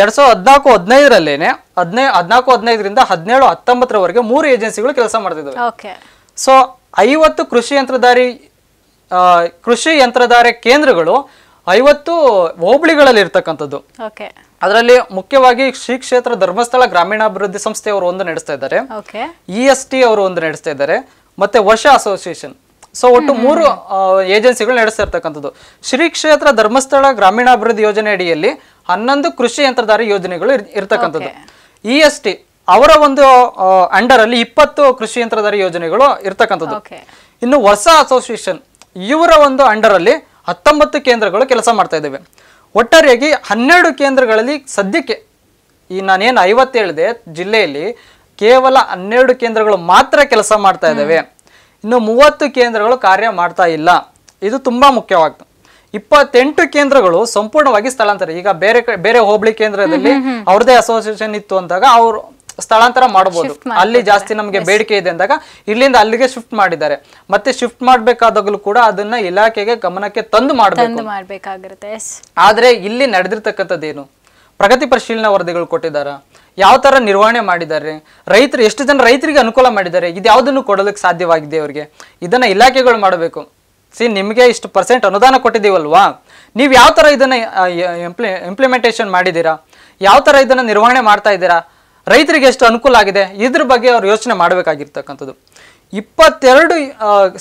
ಎರಡು ಸಾವಿರದ ಹದಿನಾಲ್ಕು ಹದಿನೈದರಲ್ಲೇನೆ ಹದಿನೈ ಹದಿನಾಲ್ಕು ಹದಿನೈದರಿಂದ ಹದಿನೇಳು ಹತ್ತೊಂಬತ್ತರವರೆಗೆ ಮೂರು ಏಜೆನ್ಸಿಗಳು ಕೆಲಸ ಮಾಡ್ತಿದ್ದಾವೆ ಸೊ ಐವತ್ತು ಕೃಷಿ ಯಂತ್ರಧಾರಿ ಕೃಷಿ ಯಂತ್ರಧಾರಿ ಕೇಂದ್ರಗಳು ಐವತ್ತು ಹೋಬಳಿಗಳಲ್ಲಿ ಇರ್ತಕ್ಕಂಥದ್ದು ಅದರಲ್ಲಿ ಮುಖ್ಯವಾಗಿ ಶ್ರೀ ಕ್ಷೇತ್ರ ಧರ್ಮಸ್ಥಳ ಗ್ರಾಮೀಣಾಭಿವೃದ್ಧಿ ಸಂಸ್ಥೆಯವರು ಒಂದು ನಡೆಸ್ತಾ ಇದ್ದಾರೆ ಇ ಎಸ್ ಟಿ ಅವರು ಒಂದು ನಡೆಸ್ತಾ ಇದ್ದಾರೆ ಮತ್ತೆ ವರ್ಷ ಅಸೋಸಿಯೇಷನ್ ಸೊ ಒಟ್ಟು ಮೂರು ಏಜೆನ್ಸಿಗಳು ನಡೆಸ್ತಾ ಇರ್ತಕ್ಕಂಥದ್ದು ಶ್ರೀ ಕ್ಷೇತ್ರ ಧರ್ಮಸ್ಥಳ ಗ್ರಾಮೀಣಾಭಿವೃದ್ಧಿ ಯೋಜನೆ ಅಡಿಯಲ್ಲಿ ಹನ್ನೊಂದು ಕೃಷಿ ಯಂತ್ರಧಾರಿ ಯೋಜನೆಗಳು ಇರ್ತಕ್ಕಂಥದ್ದು ಇ ಎಸ್ ಟಿ ಅವರ ಒಂದು ಅಂಡರ್ ಅಲ್ಲಿ ಇಪ್ಪತ್ತು ಕೃಷಿ ಯಂತ್ರಧಾರಿ ಯೋಜನೆಗಳು ಇರ್ತಕ್ಕಂಥದ್ದು ಇನ್ನು ಹೊಸ ಅಸೋಸಿಯೇಷನ್ ಇವರ ಒಂದು ಅಂಡರ್ ಅಲ್ಲಿ ಹತ್ತೊಂಬತ್ತು ಕೇಂದ್ರಗಳು ಕೆಲಸ ಮಾಡ್ತಾ ಇದ್ದಾವೆ ಒಟ್ಟಾರೆಯಾಗಿ ಹನ್ನೆರಡು ಕೇಂದ್ರಗಳಲ್ಲಿ ಸದ್ಯಕ್ಕೆ ಈ ನಾನೇನು ಐವತ್ತೇಳಿದೆ ಜಿಲ್ಲೆಯಲ್ಲಿ ಕೇವಲ ಹನ್ನೆರಡು ಕೇಂದ್ರಗಳು ಮಾತ್ರ ಕೆಲಸ ಮಾಡ್ತಾ ಇದ್ದಾವೆ ಇನ್ನು ಮೂವತ್ತು ಕೇಂದ್ರಗಳು ಕಾರ್ಯ ಮಾಡ್ತಾ ಇಲ್ಲ ಇದು ತುಂಬ ಮುಖ್ಯವಾಗ್ತು ಇಪ್ಪತ್ತೆಂಟು ಕೇಂದ್ರಗಳು ಸಂಪೂರ್ಣವಾಗಿ ಸ್ಥಳಾಂತರ ಈಗ ಬೇರೆ ಬೇರೆ ಹೋಬಳಿ ಕೇಂದ್ರದಲ್ಲಿ ಅವ್ರದೇ ಅಸೋಸಿಯೇಷನ್ ಇತ್ತು ಅಂದಾಗ ಅವರು ಸ್ಥಳಾಂತರ ಮಾಡಬಹುದು ಅಲ್ಲಿ ಜಾಸ್ತಿ ನಮಗೆ ಬೇಡಿಕೆ ಇದೆ ಅಂದಾಗ ಇಲ್ಲಿಂದ ಅಲ್ಲಿಗೆ ಶಿಫ್ಟ್ ಮಾಡಿದ್ದಾರೆ ಮತ್ತೆ ಶಿಫ್ಟ್ ಮಾಡಬೇಕಾದಾಗಲೂ ಕೂಡ ಅದನ್ನ ಇಲಾಖೆಗೆ ಗಮನಕ್ಕೆ ತಂದು ಮಾಡಬೇಕು ಆದ್ರೆ ಇಲ್ಲಿ ನಡೆದಿರ್ತಕ್ಕಂಥದ್ದೇನು ಪ್ರಗತಿ ಪರಿಶೀಲನಾ ವರದಿಗಳು ಕೊಟ್ಟಿದ್ದಾರೆ ಯಾವ ತರ ನಿರ್ವಹಣೆ ಮಾಡಿದ್ದಾರೆ ರೈತರು ಎಷ್ಟು ಜನ ರೈತರಿಗೆ ಅನುಕೂಲ ಮಾಡಿದ್ದಾರೆ ಇದು ಯಾವುದನ್ನು ಕೊಡಲಿಕ್ಕೆ ಸಾಧ್ಯವಾಗಿದೆ ಅವರಿಗೆ ಇದನ್ನ ಇಲಾಖೆಗಳು ಮಾಡಬೇಕು ಸಿ ನಿಮಗೆ ಇಷ್ಟು ಪರ್ಸೆಂಟ್ ಅನುದಾನ ಕೊಟ್ಟಿದ್ದೀವಲ್ವಾ ನೀವು ಯಾವ ಥರ ಇದನ್ನು ಇಂಪ್ಲಿಮೆಂಟೇಷನ್ ಮಾಡಿದ್ದೀರಾ ಯಾವ ಥರ ಇದನ್ನು ನಿರ್ವಹಣೆ ಮಾಡ್ತಾ ಇದ್ದೀರಾ ರೈತರಿಗೆ ಎಷ್ಟು ಅನುಕೂಲ ಆಗಿದೆ ಇದ್ರ ಬಗ್ಗೆ ಅವ್ರು ಯೋಚನೆ ಮಾಡಬೇಕಾಗಿರ್ತಕ್ಕಂಥದ್ದು ಇಪ್ಪತ್ತೆರಡು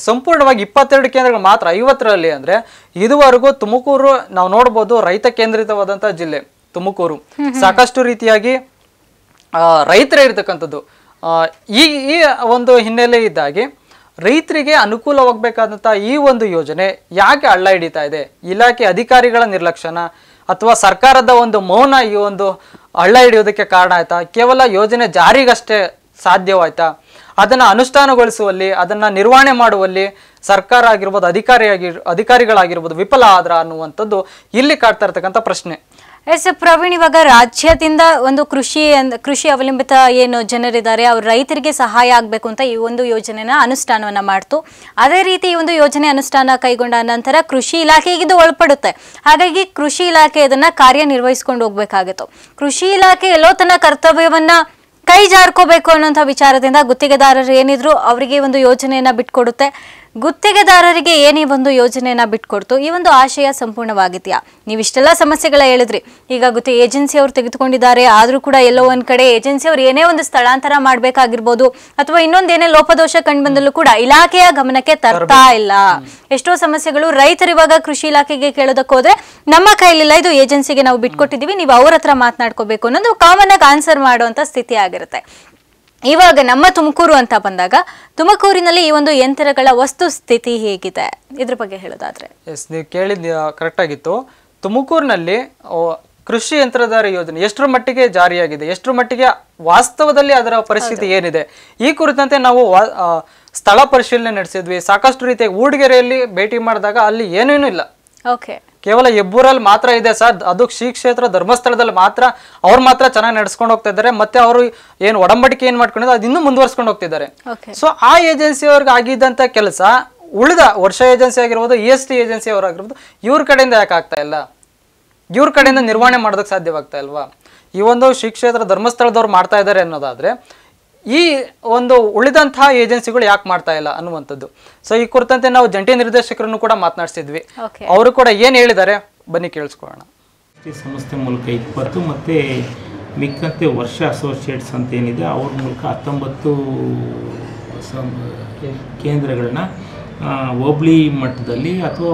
ಸಂಪೂರ್ಣವಾಗಿ ಇಪ್ಪತ್ತೆರಡು ಕೇಂದ್ರಗಳು ಮಾತ್ರ ಐವತ್ತರಲ್ಲಿ ಅಂದರೆ ಇದುವರೆಗೂ ತುಮಕೂರು ನಾವು ನೋಡ್ಬೋದು ರೈತ ಕೇಂದ್ರಿತವಾದಂಥ ಜಿಲ್ಲೆ ತುಮಕೂರು ಸಾಕಷ್ಟು ರೀತಿಯಾಗಿ ರೈತರೇ ಇರತಕ್ಕಂಥದ್ದು ಈ ಈ ಒಂದು ಹಿನ್ನೆಲೆ ಇದ್ದಾಗಿ ರೈತರಿಗೆ ಅನುಕೂಲವಾಗಬೇಕಾದಂಥ ಈ ಒಂದು ಯೋಜನೆ ಯಾಕೆ ಅಳ್ಳ ಹಿಡಿತಾ ಇದೆ ಇಲಾಖೆ ಅಧಿಕಾರಿಗಳ ನಿರ್ಲಕ್ಷ್ಯನ ಅಥವಾ ಸರ್ಕಾರದ ಒಂದು ಮೌನ ಈ ಒಂದು ಹಳ್ಳ ಹಿಡಿಯೋದಕ್ಕೆ ಕಾರಣ ಆಯ್ತಾ ಕೇವಲ ಯೋಜನೆ ಜಾರಿಗಷ್ಟೇ ಸಾಧ್ಯವಾಯ್ತಾ ಅದನ್ನು ಅನುಷ್ಠಾನಗೊಳಿಸುವಲ್ಲಿ ಅದನ್ನು ನಿರ್ವಹಣೆ ಮಾಡುವಲ್ಲಿ ಸರ್ಕಾರ ಆಗಿರ್ಬೋದು ಅಧಿಕಾರಿಯಾಗಿ ಅಧಿಕಾರಿಗಳಾಗಿರ್ಬೋದು ವಿಫಲ ಆದ್ರ ಅನ್ನುವಂಥದ್ದು ಇಲ್ಲಿ ಕಾಡ್ತಾ ಇರ್ತಕ್ಕಂಥ ಪ್ರಶ್ನೆ ಎಸ್ ಪ್ರವೀಣ್ ಇವಾಗ ರಾಜ್ಯದಿಂದ ಒಂದು ಕೃಷಿ ಕೃಷಿ ಅವಲಂಬಿತ ಏನು ಜನರಿದ್ದಾರೆ ಅವ್ರ ರೈತರಿಗೆ ಸಹಾಯ ಆಗಬೇಕು ಅಂತ ಈ ಒಂದು ಯೋಜನೆನ ಅನುಷ್ಠಾನವನ್ನ ಮಾಡ್ತು ಅದೇ ರೀತಿ ಈ ಒಂದು ಯೋಜನೆ ಅನುಷ್ಠಾನ ಕೈಗೊಂಡ ನಂತರ ಕೃಷಿ ಇಲಾಖೆಗೆ ಇದು ಒಳಪಡುತ್ತೆ ಹಾಗಾಗಿ ಕೃಷಿ ಇಲಾಖೆ ಅದನ್ನು ಕಾರ್ಯನಿರ್ವಹಿಸ್ಕೊಂಡು ಹೋಗ್ಬೇಕಾಗಿತ್ತು ಕೃಷಿ ಇಲಾಖೆ ಎಲ್ಲೋ ತನ್ನ ಕರ್ತವ್ಯವನ್ನ ಕೈ ಜಾರ್ಕೋಬೇಕು ಅನ್ನೋಂಥ ವಿಚಾರದಿಂದ ಗುತ್ತಿಗೆದಾರರು ಏನಿದ್ರು ಅವರಿಗೆ ಒಂದು ಯೋಜನೆಯನ್ನ ಬಿಟ್ಕೊಡುತ್ತೆ ಗುತ್ತಿಗೆದಾರರಿಗೆ ಏನೇ ಒಂದು ಯೋಜನೆಯನ್ನ ಬಿಟ್ಕೊಡ್ತು ಈ ಒಂದು ಆಶಯ ಸಂಪೂರ್ಣವಾಗಿದೆಯಾ ಇಷ್ಟೆಲ್ಲ ಸಮಸ್ಯೆಗಳ ಹೇಳಿದ್ರಿ ಈಗ ಗೊತ್ತಿ ಏಜೆನ್ಸಿ ಅವರು ತೆಗೆದುಕೊಂಡಿದ್ದಾರೆ ಆದರೂ ಕೂಡ ಎಲ್ಲೋ ಒಂದ್ ಕಡೆ ಏಜೆನ್ಸಿ ಅವರು ಏನೇ ಒಂದು ಸ್ಥಳಾಂತರ ಮಾಡ್ಬೇಕಾಗಿರ್ಬೋದು ಅಥವಾ ಇನ್ನೊಂದೇನೇ ಲೋಪದೋಷ ಕಂಡು ಬಂದಲ್ಲೂ ಕೂಡ ಇಲಾಖೆಯ ಗಮನಕ್ಕೆ ತರ್ತಾ ಇಲ್ಲ ಎಷ್ಟೋ ಸಮಸ್ಯೆಗಳು ರೈತರು ಇವಾಗ ಕೃಷಿ ಇಲಾಖೆಗೆ ಕೇಳೋದಕ್ಕೋದ್ರೆ ನಮ್ಮ ಕೈಲಿಲ್ಲ ಇದು ಏಜೆನ್ಸಿಗೆ ನಾವು ಬಿಟ್ಕೊಟ್ಟಿದೀವಿ ನೀವು ಅವ್ರ ಹತ್ರ ಮಾತನಾಡ್ಕೋಬೇಕು ಅನ್ನೋದು ಕಾಮನ್ ಆಗಿ ಆನ್ಸರ್ ಮಾಡುವಂತ ಸ್ಥಿತಿ ಆಗಿರುತ್ತೆ ಇವಾಗ ನಮ್ಮ ತುಮಕೂರು ಅಂತ ಬಂದಾಗ ತುಮಕೂರಿನಲ್ಲಿ ಈ ಒಂದು ಯಂತ್ರಗಳ ವಸ್ತು ಸ್ಥಿತಿ ಹೇಗಿದೆ ಇದ್ರ ಬಗ್ಗೆ ಹೇಳೋದಾದ್ರೆ ಎಸ್ ನೀವು ಕೇಳಿದ ಕರೆಕ್ಟ್ ಆಗಿತ್ತು ತುಮಕೂರಿನಲ್ಲಿ ಕೃಷಿ ಯಂತ್ರಧಾರ ಯೋಜನೆ ಎಷ್ಟರ ಮಟ್ಟಿಗೆ ಜಾರಿಯಾಗಿದೆ ಎಷ್ಟರ ಮಟ್ಟಿಗೆ ವಾಸ್ತವದಲ್ಲಿ ಅದರ ಪರಿಸ್ಥಿತಿ ಏನಿದೆ ಈ ಕುರಿತಂತೆ ನಾವು ಸ್ಥಳ ಪರಿಶೀಲನೆ ನಡೆಸಿದ್ವಿ ಸಾಕಷ್ಟು ರೀತಿಯ ಊಡಿಗೆರೆಯಲ್ಲಿ ಭೇಟಿ ಮಾಡಿದಾಗ ಅಲ್ಲಿ ಏನೇನೂ ಇಲ್ಲ ಓಕೆ ಕೇವಲ ಹೆಬ್ಬೂರಲ್ಲಿ ಮಾತ್ರ ಇದೆ ಸರ್ ಅದು ಶ್ರೀ ಕ್ಷೇತ್ರ ಧರ್ಮಸ್ಥಳದಲ್ಲಿ ಮಾತ್ರ ಅವ್ರು ಮಾತ್ರ ಚೆನ್ನಾಗಿ ನಡೆಸ್ಕೊಂಡು ಹೋಗ್ತಾ ಇದ್ದಾರೆ ಮತ್ತೆ ಅವರು ಏನು ಒಡಂಬಡಿಕೆ ಏನು ಮಾಡ್ಕೊಂಡಿದ್ರು ಅದು ಇನ್ನೂ ಮುಂದುವರ್ಸ್ಕೊಂಡು ಹೋಗ್ತಿದ್ದಾರೆ ಸೊ ಆ ಏಜೆನ್ಸಿಯವ್ರಿಗೆ ಆಗಿದ್ದಂಥ ಕೆಲಸ ಉಳಿದ ವರ್ಷ ಏಜೆನ್ಸಿ ಆಗಿರ್ಬೋದು E e S T agency ಅವರಾಗಿರ್ಬೋದು ಇವ್ರ ಕಡೆಯಿಂದ ಯಾಕೆ ಆಗ್ತಾ ಇಲ್ಲ ಇವ್ರ ಕಡೆಯಿಂದ ನಿರ್ವಹಣೆ ಮಾಡೋದಕ್ಕೆ ಸಾಧ್ಯವಾಗ್ತಾ ಇಲ್ವಾ ಈ ಒಂದು ಶ್ರೀ ಕ್ಷೇತ್ರ ಧರ್ಮಸ್ಥಳದವ್ರು ಮಾಡ್ತಾ ಇದ್ದಾರೆ ಅನ್ನೋದಾದ್ರೆ ಈ ಒಂದು ಉಳಿದಂತಹ ಏಜೆನ್ಸಿಗಳು ಯಾಕೆ ಮಾಡ್ತಾ ಇಲ್ಲ ಅನ್ನುವಂಥದ್ದು ಸೊ ಈ ಕುರಿತಂತೆ ನಾವು ಜಂಟಿ ನಿರ್ದೇಶಕರನ್ನು ಕೂಡ ಮಾತನಾಡಿಸಿದ್ವಿ ಅವರು ಕೂಡ ಏನು ಹೇಳಿದ್ದಾರೆ ಬನ್ನಿ ಕೇಳಿಸ್ಕೊಳ್ಳೋಣ ಸಂಸ್ಥೆ ಮೂಲಕ ಇಪ್ಪತ್ತು ಮತ್ತು ಮಿಕ್ಕಂತೆ ವರ್ಷ ಅಸೋಸಿಯೇಟ್ಸ್ ಅಂತ ಏನಿದೆ ಅವ್ರ ಮೂಲಕ ಹತ್ತೊಂಬತ್ತು ಕೇಂದ್ರಗಳನ್ನ ಹೋಬ್ಳಿ ಮಟ್ಟದಲ್ಲಿ ಅಥವಾ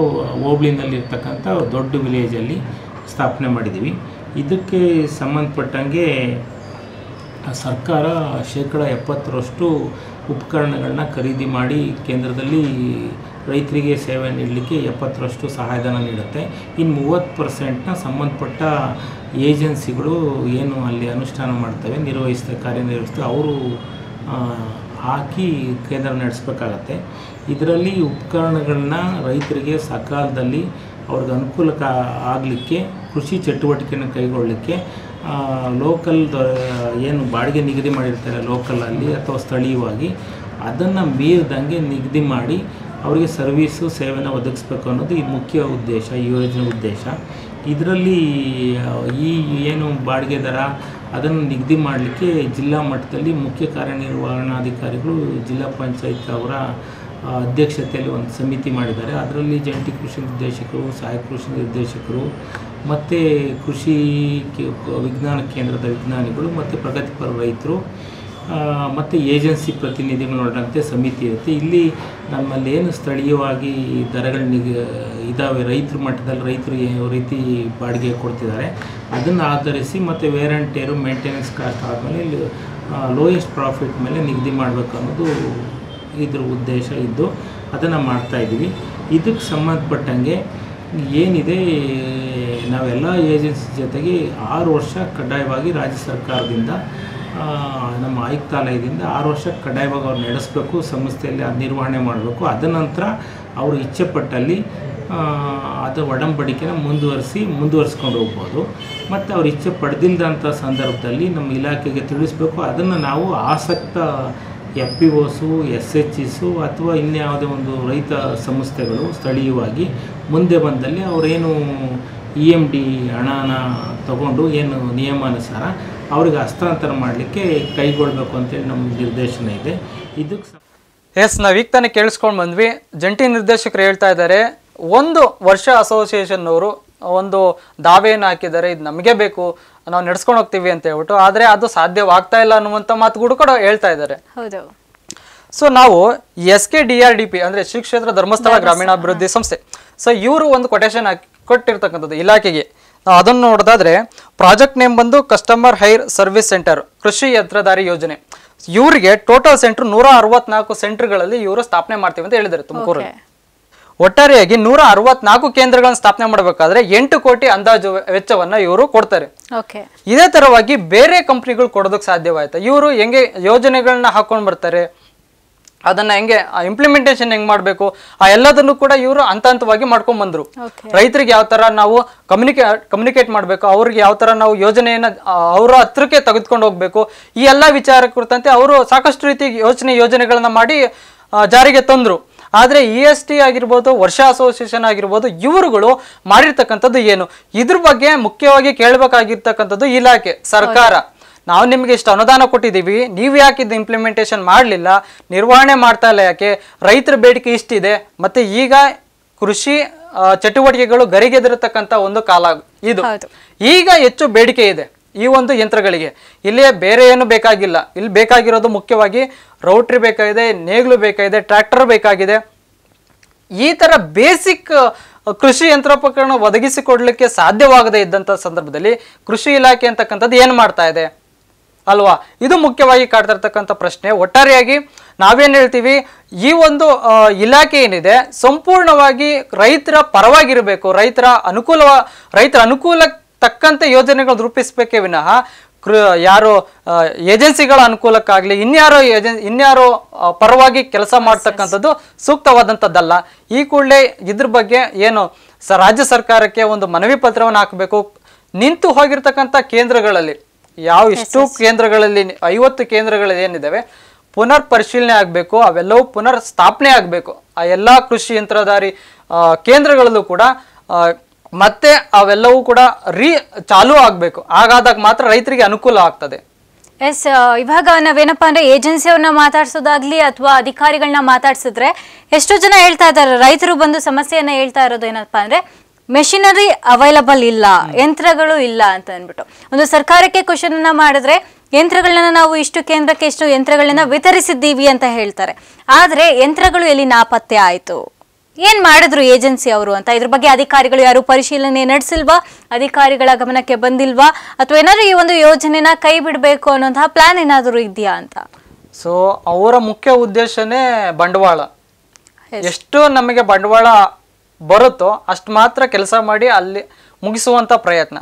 ಇರ್ತಕ್ಕಂಥ ದೊಡ್ಡ ವಿಲೇಜಲ್ಲಿ ಸ್ಥಾಪನೆ ಮಾಡಿದ್ದೀವಿ ಇದಕ್ಕೆ ಸಂಬಂಧಪಟ್ಟಂಗೆ ಸರ್ಕಾರ ಶೇಕಡ ಎಪ್ಪತ್ತರಷ್ಟು ಉಪಕರಣಗಳನ್ನ ಖರೀದಿ ಮಾಡಿ ಕೇಂದ್ರದಲ್ಲಿ ರೈತರಿಗೆ ಸೇವೆ ನೀಡಲಿಕ್ಕೆ ಎಪ್ಪತ್ತರಷ್ಟು ಸಹಾಯಧನ ನೀಡುತ್ತೆ ಇನ್ನು ಮೂವತ್ತು ಪರ್ಸೆಂಟ್ನ ಸಂಬಂಧಪಟ್ಟ ಏಜೆನ್ಸಿಗಳು ಏನು ಅಲ್ಲಿ ಅನುಷ್ಠಾನ ಮಾಡ್ತವೆ ನಿರ್ವಹಿಸ್ತವೆ ಕಾರ್ಯನಿರ್ವಹಿಸ್ತವೆ ಅವರು ಹಾಕಿ ಕೇಂದ್ರ ನಡೆಸಬೇಕಾಗತ್ತೆ ಇದರಲ್ಲಿ ಉಪಕರಣಗಳನ್ನ ರೈತರಿಗೆ ಸಕಾಲದಲ್ಲಿ ಅವ್ರಿಗೆ ಅನುಕೂಲಕ ಆಗಲಿಕ್ಕೆ ಕೃಷಿ ಚಟುವಟಿಕೆಯನ್ನು ಕೈಗೊಳ್ಳಲಿಕ್ಕೆ ಲೋಕಲ್ ಏನು ಬಾಡಿಗೆ ನಿಗದಿ ಮಾಡಿರ್ತಾರೆ ಲೋಕಲಲ್ಲಿ ಅಥವಾ ಸ್ಥಳೀಯವಾಗಿ ಅದನ್ನು ಮೀರಿದಂಗೆ ನಿಗದಿ ಮಾಡಿ ಅವರಿಗೆ ಸರ್ವೀಸು ಸೇವೆನ ಒದಗಿಸ್ಬೇಕು ಅನ್ನೋದು ಈ ಮುಖ್ಯ ಉದ್ದೇಶ ಈ ಯೋಜನೆ ಉದ್ದೇಶ ಇದರಲ್ಲಿ ಈ ಏನು ಬಾಡಿಗೆ ದರ ಅದನ್ನು ನಿಗದಿ ಮಾಡಲಿಕ್ಕೆ ಜಿಲ್ಲಾ ಮಟ್ಟದಲ್ಲಿ ಮುಖ್ಯ ಕಾರ್ಯನಿರ್ವಹಣಾಧಿಕಾರಿಗಳು ಜಿಲ್ಲಾ ಪಂಚಾಯತ್ ಅವರ ಅಧ್ಯಕ್ಷತೆಯಲ್ಲಿ ಒಂದು ಸಮಿತಿ ಮಾಡಿದ್ದಾರೆ ಅದರಲ್ಲಿ ಜಂಟಿ ಕೃಷಿ ನಿರ್ದೇಶಕರು ಸಹಾಯಕ ಕೃಷಿ ನಿರ್ದೇಶಕರು ಮತ್ತು ಕೃಷಿ ವಿಜ್ಞಾನ ಕೇಂದ್ರದ ವಿಜ್ಞಾನಿಗಳು ಮತ್ತು ಪ್ರಗತಿಪರ ರೈತರು ಮತ್ತು ಏಜೆನ್ಸಿ ಪ್ರತಿನಿಧಿಗಳು ನೋಡಿದಂತೆ ಸಮಿತಿ ಇರುತ್ತೆ ಇಲ್ಲಿ ನಮ್ಮಲ್ಲಿ ಏನು ಸ್ಥಳೀಯವಾಗಿ ದರಗಳು ನಿಗ ಇದ್ದಾವೆ ರೈತರ ಮಟ್ಟದಲ್ಲಿ ರೈತರು ಯಾವ ರೀತಿ ಬಾಡಿಗೆ ಕೊಡ್ತಿದ್ದಾರೆ ಅದನ್ನು ಆಧರಿಸಿ ಮತ್ತು ವೇರ್ ಮೇಂಟೆನೆನ್ಸ್ ಕಾಸ್ಟ್ ಆದಮೇಲೆ ಇಲ್ಲಿ ಲೋಯೆಸ್ಟ್ ಪ್ರಾಫಿಟ್ ಮೇಲೆ ನಿಗದಿ ಮಾಡಬೇಕು ಅನ್ನೋದು ಇದ್ರ ಉದ್ದೇಶ ಇದ್ದು ಅದನ್ನು ಮಾಡ್ತಾಯಿದ್ದೀವಿ ಇದಕ್ಕೆ ಸಂಬಂಧಪಟ್ಟಂಗೆ ಏನಿದೆ ನಾವೆಲ್ಲ ಏಜೆನ್ಸಿ ಜೊತೆಗೆ ಆರು ವರ್ಷ ಕಡ್ಡಾಯವಾಗಿ ರಾಜ್ಯ ಸರ್ಕಾರದಿಂದ ನಮ್ಮ ಆಯುಕ್ತಾಲಯದಿಂದ ಆರು ವರ್ಷ ಕಡ್ಡಾಯವಾಗಿ ಅವ್ರು ನಡೆಸಬೇಕು ಸಂಸ್ಥೆಯಲ್ಲಿ ಅದು ನಿರ್ವಹಣೆ ಮಾಡಬೇಕು ಅದನಂತರ ಅವರು ಇಚ್ಛೆಪಟ್ಟಲ್ಲಿ ಅದು ಒಡಂಬಡಿಕೆನ ಮುಂದುವರಿಸಿ ಮುಂದುವರಿಸ್ಕೊಂಡು ಹೋಗ್ಬೋದು ಮತ್ತು ಅವ್ರು ಇಚ್ಛೆ ಪಡೆದಿಲ್ಲದಂಥ ಸಂದರ್ಭದಲ್ಲಿ ನಮ್ಮ ಇಲಾಖೆಗೆ ತಿಳಿಸ್ಬೇಕು ಅದನ್ನು ನಾವು ಆಸಕ್ತ F P Os S H Es ಅಥವಾ ಇನ್ಯಾವುದೇ ಒಂದು ರೈತ ಸಂಸ್ಥೆಗಳು ಸ್ಥಳೀಯವಾಗಿ ಮುಂದೆ ಬಂದಲ್ಲಿ ಅವರೇನು ಇ e ಎಮ್ ಡಿ ಹಣನ ತಗೊಂಡು ಏನು ನಿಯಮಾನುಸಾರ ಅವ್ರಿಗೆ ಹಸ್ತಾಂತರ ಮಾಡಲಿಕ್ಕೆ ಕೈಗೊಳ್ಬೇಕು ಅಂತೇಳಿ ನಮ್ಮ ನಿರ್ದೇಶನ ಇದೆ ಇದಕ್ಕೆ ಎಸ್ ನಾವು ಈಗ ತಾನೇ ಕೇಳಿಸ್ಕೊಂಡು ಬಂದ್ವಿ ಜಂಟಿ ನಿರ್ದೇಶಕರು ಹೇಳ್ತಾ ಇದ್ದಾರೆ ಒಂದು ವರ್ಷ ಅಸೋಸಿಯೇಷನ್ನವರು ಒಂದು ದಾವೆಯನ್ನು ಹಾಕಿದ್ದಾರೆ ಇದು ನಮಗೆ ಬೇಕು ನಾವು ನಡ್ಸ್ಕೊಂಡು ಹೋಗ್ತೀವಿ ಅಂತ ಹೇಳ್ಬಿಟ್ಟು ಆದರೆ ಅದು ಸಾಧ್ಯವಾಗ್ತಾ ಇಲ್ಲ ಅನ್ನುವಂಥ ಮಾತುಗಳು ಕೂಡ ಹೇಳ್ತಾ ಇದ್ದಾರೆ ಸೊ ನಾವು S K D R D P ಅಂದರೆ ಶ್ರೀ ಕ್ಷೇತ್ರ ಧರ್ಮಸ್ಥಳ ಗ್ರಾಮೀಣಾಭಿವೃದ್ಧಿ ಸಂಸ್ಥೆ ಸೊ ಇವರು ಒಂದು ಕೊಟೇಶನ್ ಹಾಕಿ ಕೊಟ್ಟಿರ್ತಕ್ಕಂಥದ್ದು ಇಲಾಖೆಗೆ ಅದನ್ನು ನೋಡೋದಾದರೆ ಪ್ರಾಜೆಕ್ಟ್ ನೇಮ್ ಬಂದು ಕಸ್ಟಮರ್ ಹೈರ್ ಸರ್ವಿಸ್ ಸೆಂಟರ್ ಕೃಷಿ ಯಂತ್ರಧಾರಿ ಯೋಜನೆ ಇವರಿಗೆ ಟೋಟಲ್ ಸೆಂಟರ್ ನೂರ ಅರವತ್ನಾಲ್ಕು ಸೆಂಟರ್ಗಳಲ್ಲಿ ಇವರು ಸ್ಥಾಪನೆ ಮಾಡ್ತೀವಿ ಅಂತ ಹೇಳಿದಾರೆ ತುಮಕೂರು ಒಟ್ಟಾರೆಯಾಗಿ ನೂರ ಅರವತ್ನಾಲ್ಕು ಕೇಂದ್ರಗಳನ್ನು ಸ್ಥಾಪನೆ ಮಾಡಬೇಕಾದ್ರೆ ಎಂಟು ಕೋಟಿ ಅಂದಾಜು ವೆಚ್ಚವನ್ನ ಇವರು ಕೊಡ್ತಾರೆ ಇದೇ ತರವಾಗಿ ಬೇರೆ ಕಂಪ್ನಿಗಳು ಕೊಡೋದಕ್ಕೆ ಸಾಧ್ಯವಾಯಿತು ಇವರು ಹೆಂಗೆ ಯೋಜನೆಗಳನ್ನ ಹಾಕೊಂಡು ಬರ್ತಾರೆ ಅದನ್ನ ಹೆಂಗೆ ಇಂಪ್ಲಿಮೆಂಟೇಷನ್ ಹೆಂಗ್ ಮಾಡಬೇಕು ಆ ಎಲ್ಲದನ್ನು ಕೂಡ ಇವರು ಹಂತ ಹಂತವಾಗಿ ಮಾಡ್ಕೊಂಡ್ ಬಂದ್ರು ರೈತರಿಗೆ ಯಾವ ತರ ನಾವು ಕಮ್ಯುನಿಕೇ ಕಮ್ಯುನಿಕೇಟ್ ಮಾಡಬೇಕು ಅವ್ರಿಗೆ ಯಾವ ತರ ನಾವು ಯೋಜನೆಯನ್ನ ಅವರ ಹತ್ರಕ್ಕೆ ತೆಗೆದುಕೊಂಡು ಹೋಗ್ಬೇಕು ಈ ಎಲ್ಲ ವಿಚಾರ ಕುರಿತಂತೆ ಅವರು ಸಾಕಷ್ಟು ರೀತಿ ಯೋಚನೆ ಯೋಜನೆಗಳನ್ನ ಮಾಡಿ ಜಾರಿಗೆ ತಂದ್ರು ಆದರೆ ಇ e ಎಸ್ ಟಿ ಆಗಿರ್ಬೋದು ವರ್ಷ ಅಸೋಸಿಯೇಷನ್ ಆಗಿರ್ಬೋದು ಇವರುಗಳು ಮಾಡಿರ್ತಕ್ಕಂಥದ್ದು ಏನು ಇದ್ರ ಬಗ್ಗೆ ಮುಖ್ಯವಾಗಿ ಕೇಳಬೇಕಾಗಿರ್ತಕ್ಕಂಥದ್ದು ಇಲಾಖೆ ಸರ್ಕಾರ ನಾವು ನಿಮಗೆ ಇಷ್ಟು ಅನುದಾನ ಕೊಟ್ಟಿದ್ದೀವಿ ನೀವು ಯಾಕೆ ಇದು ಇಂಪ್ಲಿಮೆಂಟೇಷನ್ ಮಾಡಲಿಲ್ಲ ನಿರ್ವಹಣೆ ಮಾಡ್ತಾ ಇಲ್ಲ ಯಾಕೆ ರೈತರ ಬೇಡಿಕೆ ಇಷ್ಟಿದೆ ಮತ್ತು ಈಗ ಕೃಷಿ ಚಟುವಟಿಕೆಗಳು ಗರಿಗೆದಿರತಕ್ಕಂಥ ಒಂದು ಕಾಲ ಇದು ಈಗ ಹೆಚ್ಚು ಬೇಡಿಕೆ ಇದೆ ಈ ಒಂದು ಯಂತ್ರಗಳಿಗೆ ಇಲ್ಲಿ ಬೇರೆ ಏನು ಬೇಕಾಗಿಲ್ಲ ಇಲ್ಲಿ ಬೇಕಾಗಿರೋದು ಮುಖ್ಯವಾಗಿ ರೌಟ್ರಿ ಬೇಕಾಗಿದೆ ನೇಗ್ಲು ಬೇಕಾಗಿದೆ ಟ್ರ್ಯಾಕ್ಟರ್ ಬೇಕಾಗಿದೆ ಈ ಥರ ಬೇಸಿಕ್ ಕೃಷಿ ಯಂತ್ರೋಪಕರಣ ಒದಗಿಸಿಕೊಡಲಿಕ್ಕೆ ಸಾಧ್ಯವಾಗದೇ ಇದ್ದಂಥ ಸಂದರ್ಭದಲ್ಲಿ ಕೃಷಿ ಇಲಾಖೆ ಅಂತಕ್ಕಂಥದ್ದು ಏನು ಮಾಡ್ತಾ ಇದೆ ಅಲ್ವಾ ಇದು ಮುಖ್ಯವಾಗಿ ಕಾಡ್ತಾ ಇರ್ತಕ್ಕಂಥ ಪ್ರಶ್ನೆ ಒಟ್ಟಾರೆಯಾಗಿ ನಾವೇನು ಹೇಳ್ತೀವಿ ಈ ಒಂದು ಇಲಾಖೆ ಏನಿದೆ ಸಂಪೂರ್ಣವಾಗಿ ರೈತರ ಪರವಾಗಿರಬೇಕು ರೈತರ ಅನುಕೂಲ ರೈತರ ಅನುಕೂಲ ತಕ್ಕಂತೆ ಯೋಜನೆಗಳು ರೂಪಿಸಬೇಕೇ ವಿನಃ ಕೃ ಯಾರೋ ಏಜೆನ್ಸಿಗಳ ಅನುಕೂಲಕ್ಕಾಗಲಿ ಇನ್ಯಾರೋ ಏಜೆನ್ ಇನ್ಯಾರೋ ಪರವಾಗಿ ಕೆಲಸ ಮಾಡ್ತಕ್ಕಂಥದ್ದು ಸೂಕ್ತವಾದಂಥದ್ದಲ್ಲ ಈ ಕೂಡಲೇ ಇದ್ರ ಬಗ್ಗೆ ಏನು ಸ ರಾಜ್ಯ ಸರ್ಕಾರಕ್ಕೆ ಒಂದು ಮನವಿ ಪತ್ರವನ್ನು ಹಾಕಬೇಕು ನಿಂತು ಹೋಗಿರ್ತಕ್ಕಂಥ ಕೇಂದ್ರಗಳಲ್ಲಿ ಯಾವ ಇಷ್ಟು ಕೇಂದ್ರಗಳಲ್ಲಿ ಐವತ್ತು ಕೇಂದ್ರಗಳಲ್ಲಿ ಏನಿದ್ದಾವೆ ಪುನರ್ ಪರಿಶೀಲನೆ ಆಗಬೇಕು ಅವೆಲ್ಲವೂ ಪುನರ್ ಸ್ಥಾಪನೆ ಆಗಬೇಕು ಆ ಎಲ್ಲ ಕೃಷಿ ಯಂತ್ರಧಾರಿ ಕೇಂದ್ರಗಳಲ್ಲೂ ಕೂಡ ಮತ್ತೆ ಅವೆಲ್ಲವೂ ಕೂಡ ರೀ ಚಾಲೂ ಆಗಬೇಕು ಹಾಗಾದಾಗ ಮಾತ್ರ ರೈತರಿಗೆ ಅನುಕೂಲ ಆಗ್ತದೆ ಎಸ್ ಇವಾಗ ನಾವೇನಪ್ಪಾ ಅಂದ್ರೆ ಏಜೆನ್ಸಿಯವ್ರನ್ನ ಮಾತಾಡ್ಸೋದಾಗ್ಲಿ ಅಥವಾ ಅಧಿಕಾರಿಗಳನ್ನ ಮಾತಾಡ್ಸಿದ್ರೆ ಎಷ್ಟೋ ಜನ ಹೇಳ್ತಾ ಇದ್ದಾರೆ ರೈತರು ಬಂದು ಸಮಸ್ಯೆಯನ್ನ ಹೇಳ್ತಾ ಇರೋದು ಏನಪ್ಪಾ ಅಂದ್ರೆ ಮೆಷಿನರಿ ಅವೈಲಬಲ್ ಇಲ್ಲ ಯಂತ್ರಗಳು ಇಲ್ಲ ಅಂತ ಅಂದ್ಬಿಟ್ಟು ಒಂದು ಸರ್ಕಾರಕ್ಕೆ ಕ್ವಶನ್ ಅನ್ನ ಮಾಡಿದ್ರೆ ಯಂತ್ರಗಳನ್ನ ನಾವು ಇಷ್ಟು ಕೇಂದ್ರಕ್ಕೆ ಇಷ್ಟು ಯಂತ್ರಗಳನ್ನ ವಿತರಿಸಿದ್ದೀವಿ ಅಂತ ಹೇಳ್ತಾರೆ ಆದ್ರೆ ಯಂತ್ರಗಳು ಎಲ್ಲಿ ನಾಪತ್ತೆ ಆಯ್ತು ಏನ್ ಮಾಡಿದ್ರು ಏಜೆನ್ಸಿ ಅವರು ಅಂತ ಇದ್ರ ಬಗ್ಗೆ ಅಧಿಕಾರಿಗಳು ಯಾರು ಪರಿಶೀಲನೆ ನಡೆಸಿಲ್ವಾ ಅಧಿಕಾರಿಗಳ ಗಮನಕ್ಕೆ ಬಂದಿಲ್ವಾ ಅಥವಾ ಏನಾದ್ರು ಈ ಒಂದು ಯೋಜನೆನ ಕೈ ಬಿಡಬೇಕು ಅನ್ನೋಂತಹ ಪ್ಲಾನ್ ಏನಾದರೂ ಇದೆಯಾ ಅಂತ ಸೊ ಅವರ ಮುಖ್ಯ ಉದ್ದೇಶನೇ ಬಂಡವಾಳ ಎಷ್ಟು ನಮಗೆ ಬಂಡವಾಳ ಬರುತ್ತೋ ಅಷ್ಟು ಮಾತ್ರ ಕೆಲಸ ಮಾಡಿ ಅಲ್ಲಿ ಮುಗಿಸುವಂಥ ಪ್ರಯತ್ನ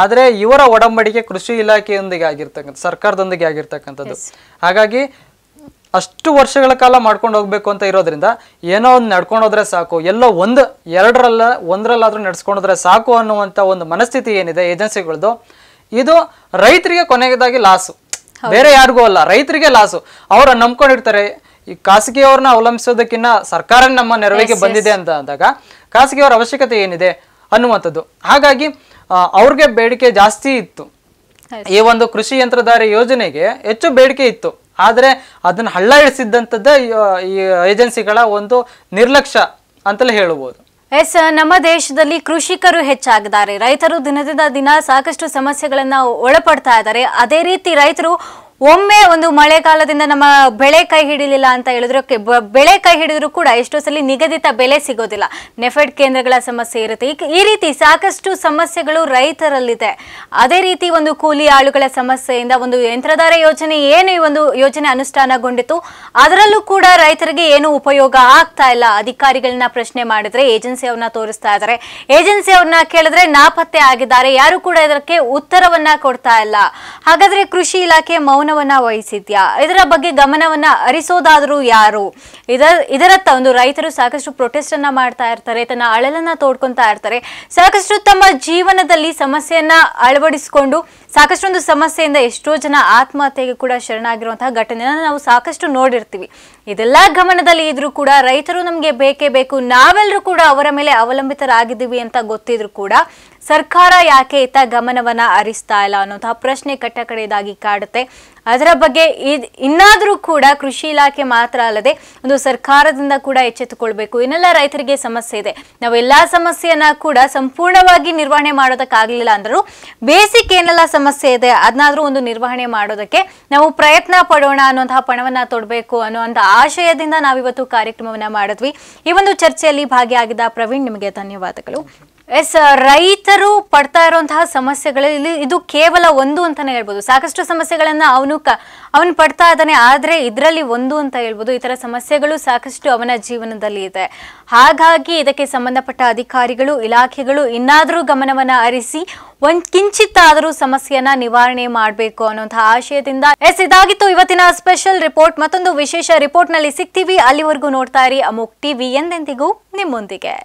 ಆದರೆ ಇವರ ಒಡಂಬಡಿಕೆ ಕೃಷಿ ಇಲಾಖೆಯೊಂದಿಗೆ ಆಗಿರ್ತಕ್ಕಂಥ ಸರ್ಕಾರದೊಂದಿಗೆ ಆಗಿರ್ತಕ್ಕಂಥದ್ದು ಹಾಗಾಗಿ ಅಷ್ಟು ವರ್ಷಗಳ ಕಾಲ ಮಾಡ್ಕೊಂಡು ಹೋಗ್ಬೇಕು ಅಂತ ಇರೋದ್ರಿಂದ ಏನೋ ಒಂದು ನಡ್ಕೊಂಡೋದ್ರೆ ಸಾಕು ಎಲ್ಲೋ ಒಂದು ಎರಡರಲ್ಲ ಒಂದರಲ್ಲಾದರೂ ನಡ್ಸ್ಕೊಂಡೋದ್ರೆ ಸಾಕು ಅನ್ನುವಂಥ ಒಂದು ಮನಸ್ಥಿತಿ ಏನಿದೆ ಏಜೆನ್ಸಿಗಳದ್ದು ಇದು ರೈತರಿಗೆ ಕೊನೆಯದಾಗಿ ಲಾಸು ಬೇರೆ ಯಾರಿಗೂ ಅಲ್ಲ ರೈತರಿಗೆ ಲಾಸು ಅವರ ನಂಬ್ಕೊಂಡಿರ್ತಾರೆ ಈ ಖಾಸಗಿಯವ್ರನ್ನ ಅವಲಂಬಿಸೋದಕ್ಕಿಂತ ಸರ್ಕಾರ ನಮ್ಮ ನೆರವಿಗೆ ಬಂದಿದೆ ಅಂತ ಅಂದಾಗ ಖಾಸಗಿಯವರ ಅವಶ್ಯಕತೆ ಏನಿದೆ ಅನ್ನುವಂಥದ್ದು ಹಾಗಾಗಿ ಅವ್ರಿಗೆ ಬೇಡಿಕೆ ಜಾಸ್ತಿ ಇತ್ತು ಈ ಒಂದು ಕೃಷಿ ಯಂತ್ರಧಾರಿ ಯೋಜನೆಗೆ ಹೆಚ್ಚು ಬೇಡಿಕೆ ಇತ್ತು ಆದರೆ ಅದನ್ನ ಹಳ್ಳ ಇಳಿಸಿದ್ದಂಥದ್ದೇ ಈ ಏಜೆನ್ಸಿಗಳ ಒಂದು ನಿರ್ಲಕ್ಷ್ಯ ಅಂತಲೇ ಹೇಳಬಹುದು ಎಸ್ ನಮ್ಮ ದೇಶದಲ್ಲಿ ಕೃಷಿಕರು ಹೆಚ್ಚಾಗಿದ್ದಾರೆ ರೈತರು ದಿನದಿಂದ ದಿನ ಸಾಕಷ್ಟು ಸಮಸ್ಯೆಗಳನ್ನ ಒಳಪಡ್ತಾ ಇದ್ದಾರೆ ಅದೇ ರೀತಿ ರೈತರು ಒಮ್ಮೆ ಒಂದು ಮಳೆಗಾಲದಿಂದ ನಮ್ಮ ಬೆಳೆ ಕೈ ಹಿಡಿಲಿಲ್ಲ ಅಂತ ಹೇಳಿದ್ರೆ ಬೆಳೆ ಕೈ ಹಿಡಿದ್ರು ಕೂಡ ಎಷ್ಟೋ ಸಲ ನಿಗದಿತ ಬೆಲೆ ಸಿಗೋದಿಲ್ಲ ನೆಫೆಡ್ ಕೇಂದ್ರಗಳ ಸಮಸ್ಯೆ ಇರುತ್ತೆ ಈ ರೀತಿ ಸಾಕಷ್ಟು ಸಮಸ್ಯೆಗಳು ರೈತರಲ್ಲಿದೆ ಅದೇ ರೀತಿ ಒಂದು ಕೂಲಿ ಆಳುಗಳ ಸಮಸ್ಯೆಯಿಂದ ಒಂದು ಯಂತ್ರಧಾರ ಯೋಜನೆ ಏನು ಈ ಒಂದು ಯೋಜನೆ ಅನುಷ್ಠಾನಗೊಂಡಿತ್ತು ಅದರಲ್ಲೂ ಕೂಡ ರೈತರಿಗೆ ಏನು ಉಪಯೋಗ ಆಗ್ತಾ ಇಲ್ಲ ಅಧಿಕಾರಿಗಳನ್ನ ಪ್ರಶ್ನೆ ಮಾಡಿದ್ರೆ ಅವ್ರನ್ನ ತೋರಿಸ್ತಾ ಇದ್ದಾರೆ ಅವ್ರನ್ನ ಕೇಳಿದ್ರೆ ನಾಪತ್ತೆ ಆಗಿದ್ದಾರೆ ಯಾರು ಕೂಡ ಇದಕ್ಕೆ ಉತ್ತರವನ್ನ ಕೊಡ್ತಾ ಇಲ್ಲ ಹಾಗಾದ್ರೆ ಕೃಷಿ ಇಲಾಖೆ ಮೌನ ಗಮನವನ್ನ ವಹಿಸಿದ್ಯಾ ಇದರ ಬಗ್ಗೆ ಗಮನವನ್ನ ಹರಿಸೋದಾದ್ರೂ ಯಾರು ಇದರ ಇದರತ್ತ ಒಂದು ರೈತರು ಸಾಕಷ್ಟು ಪ್ರೊಟೆಸ್ಟ್ ಅನ್ನ ಮಾಡ್ತಾ ಇರ್ತಾರೆ ತನ್ನ ಅಳಲನ್ನ ತೋಡ್ಕೊತಾ ಇರ್ತಾರೆ ಸಾಕಷ್ಟು ತಮ್ಮ ಜೀವನದಲ್ಲಿ ಸಮಸ್ಯೆಯನ್ನ ಅಳವಡಿಸಿಕೊಂಡು ಸಾಕಷ್ಟು ಒಂದು ಸಮಸ್ಯೆಯಿಂದ ಎಷ್ಟೋ ಜನ ಆತ್ಮಹತ್ಯೆಗೆ ಕೂಡ ಶರಣಾಗಿರುವಂತಹ ಘಟನೆ ನಾವು ಸಾಕಷ್ಟು ನೋಡಿರ್ತೀವಿ ಇದೆಲ್ಲ ಗಮನದಲ್ಲಿ ಇದ್ರೂ ಕೂಡ ರೈತರು ನಮ್ಗೆ ಬೇಕೇ ಬೇಕು ನಾವೆಲ್ಲರೂ ಕೂಡ ಅವರ ಮೇಲೆ ಅವಲಂಬಿತರಾಗಿದ್ದೀವಿ ಅಂತ ಗೊತ್ತಿದ್ರು ಕೂಡ ಸರ್ಕಾರ ಯಾಕೆ ಇತ್ತ ಗಮನವನ್ನ ಹರಿಸ್ತಾ ಇಲ್ಲ ಅನ್ನೋಂತಹ ಪ್ರಶ್ನೆ ಕಟ್ಟಕಡೆಯದಾಗಿ ಕಾಡುತ್ತೆ ಅದರ ಬಗ್ಗೆ ಇನ್ನಾದರೂ ಕೂಡ ಕೃಷಿ ಇಲಾಖೆ ಮಾತ್ರ ಅಲ್ಲದೆ ಒಂದು ಸರ್ಕಾರದಿಂದ ಕೂಡ ಎಚ್ಚೆತ್ತುಕೊಳ್ಬೇಕು ಇನ್ನೆಲ್ಲ ರೈತರಿಗೆ ಸಮಸ್ಯೆ ಇದೆ ನಾವು ಎಲ್ಲ ಸಮಸ್ಯೆಯನ್ನ ಕೂಡ ಸಂಪೂರ್ಣವಾಗಿ ನಿರ್ವಹಣೆ ಮಾಡೋದಕ್ಕಾಗಲಿಲ್ಲ ಅಂದ್ರೂ ಬೇಸಿಕ್ ಏನೆಲ್ಲ ಸಮಸ್ಯೆ ಇದೆ ಅದನ್ನಾದ್ರೂ ಒಂದು ನಿರ್ವಹಣೆ ಮಾಡೋದಕ್ಕೆ ನಾವು ಪ್ರಯತ್ನ ಪಡೋಣ ಅನ್ನೋಂತಹ ಪಣವನ್ನ ತೊಡಬೇಕು ಅನ್ನುವಂಥ ಆಶಯದಿಂದ ನಾವಿವತ್ತು ಕಾರ್ಯಕ್ರಮವನ್ನ ಮಾಡಿದ್ವಿ ಈ ಒಂದು ಚರ್ಚೆಯಲ್ಲಿ ಭಾಗಿಯಾಗಿದ್ದ ಪ್ರವೀಣ್ ನಿಮಗೆ ಧನ್ಯವಾದಗಳು ಎಸ್ ರೈತರು ಪಡ್ತಾ ಇರುವಂತಹ ಸಮಸ್ಯೆಗಳಲ್ಲಿ ಇದು ಕೇವಲ ಒಂದು ಅಂತಾನೆ ಹೇಳ್ಬೋದು ಸಾಕಷ್ಟು ಸಮಸ್ಯೆಗಳನ್ನ ಅವನು ಕ ಅವನು ಪಡ್ತಾ ಇದ್ದಾನೆ ಆದರೆ ಇದರಲ್ಲಿ ಒಂದು ಅಂತ ಹೇಳ್ಬೋದು ಈ ಥರ ಸಮಸ್ಯೆಗಳು ಸಾಕಷ್ಟು ಅವನ ಜೀವನದಲ್ಲಿ ಇದೆ ಹಾಗಾಗಿ ಇದಕ್ಕೆ ಸಂಬಂಧಪಟ್ಟ ಅಧಿಕಾರಿಗಳು ಇಲಾಖೆಗಳು ಇನ್ನಾದರೂ ಗಮನವನ್ನು ಅರಿಸಿ ಒಂದ್ ಕಿಂಚಿತ್ತಾದರೂ ಸಮಸ್ಯೆಯನ್ನ ನಿವಾರಣೆ ಮಾಡಬೇಕು ಅನ್ನೋಂತಹ ಆಶಯದಿಂದ ಎಸ್ ಇದಾಗಿತ್ತು ಇವತ್ತಿನ ಸ್ಪೆಷಲ್ ರಿಪೋರ್ಟ್ ಮತ್ತೊಂದು ವಿಶೇಷ ರಿಪೋರ್ಟ್ ನಲ್ಲಿ ಸಿಗ್ತೀವಿ ಅಲ್ಲಿವರೆಗೂ ನೋಡ್ತಾ ಇರಿ ಅಮೋಕ್ ಟಿವಿ ಎಂದೆಂದಿಗೂ ನಿಮ್ಮೊಂದಿಗೆ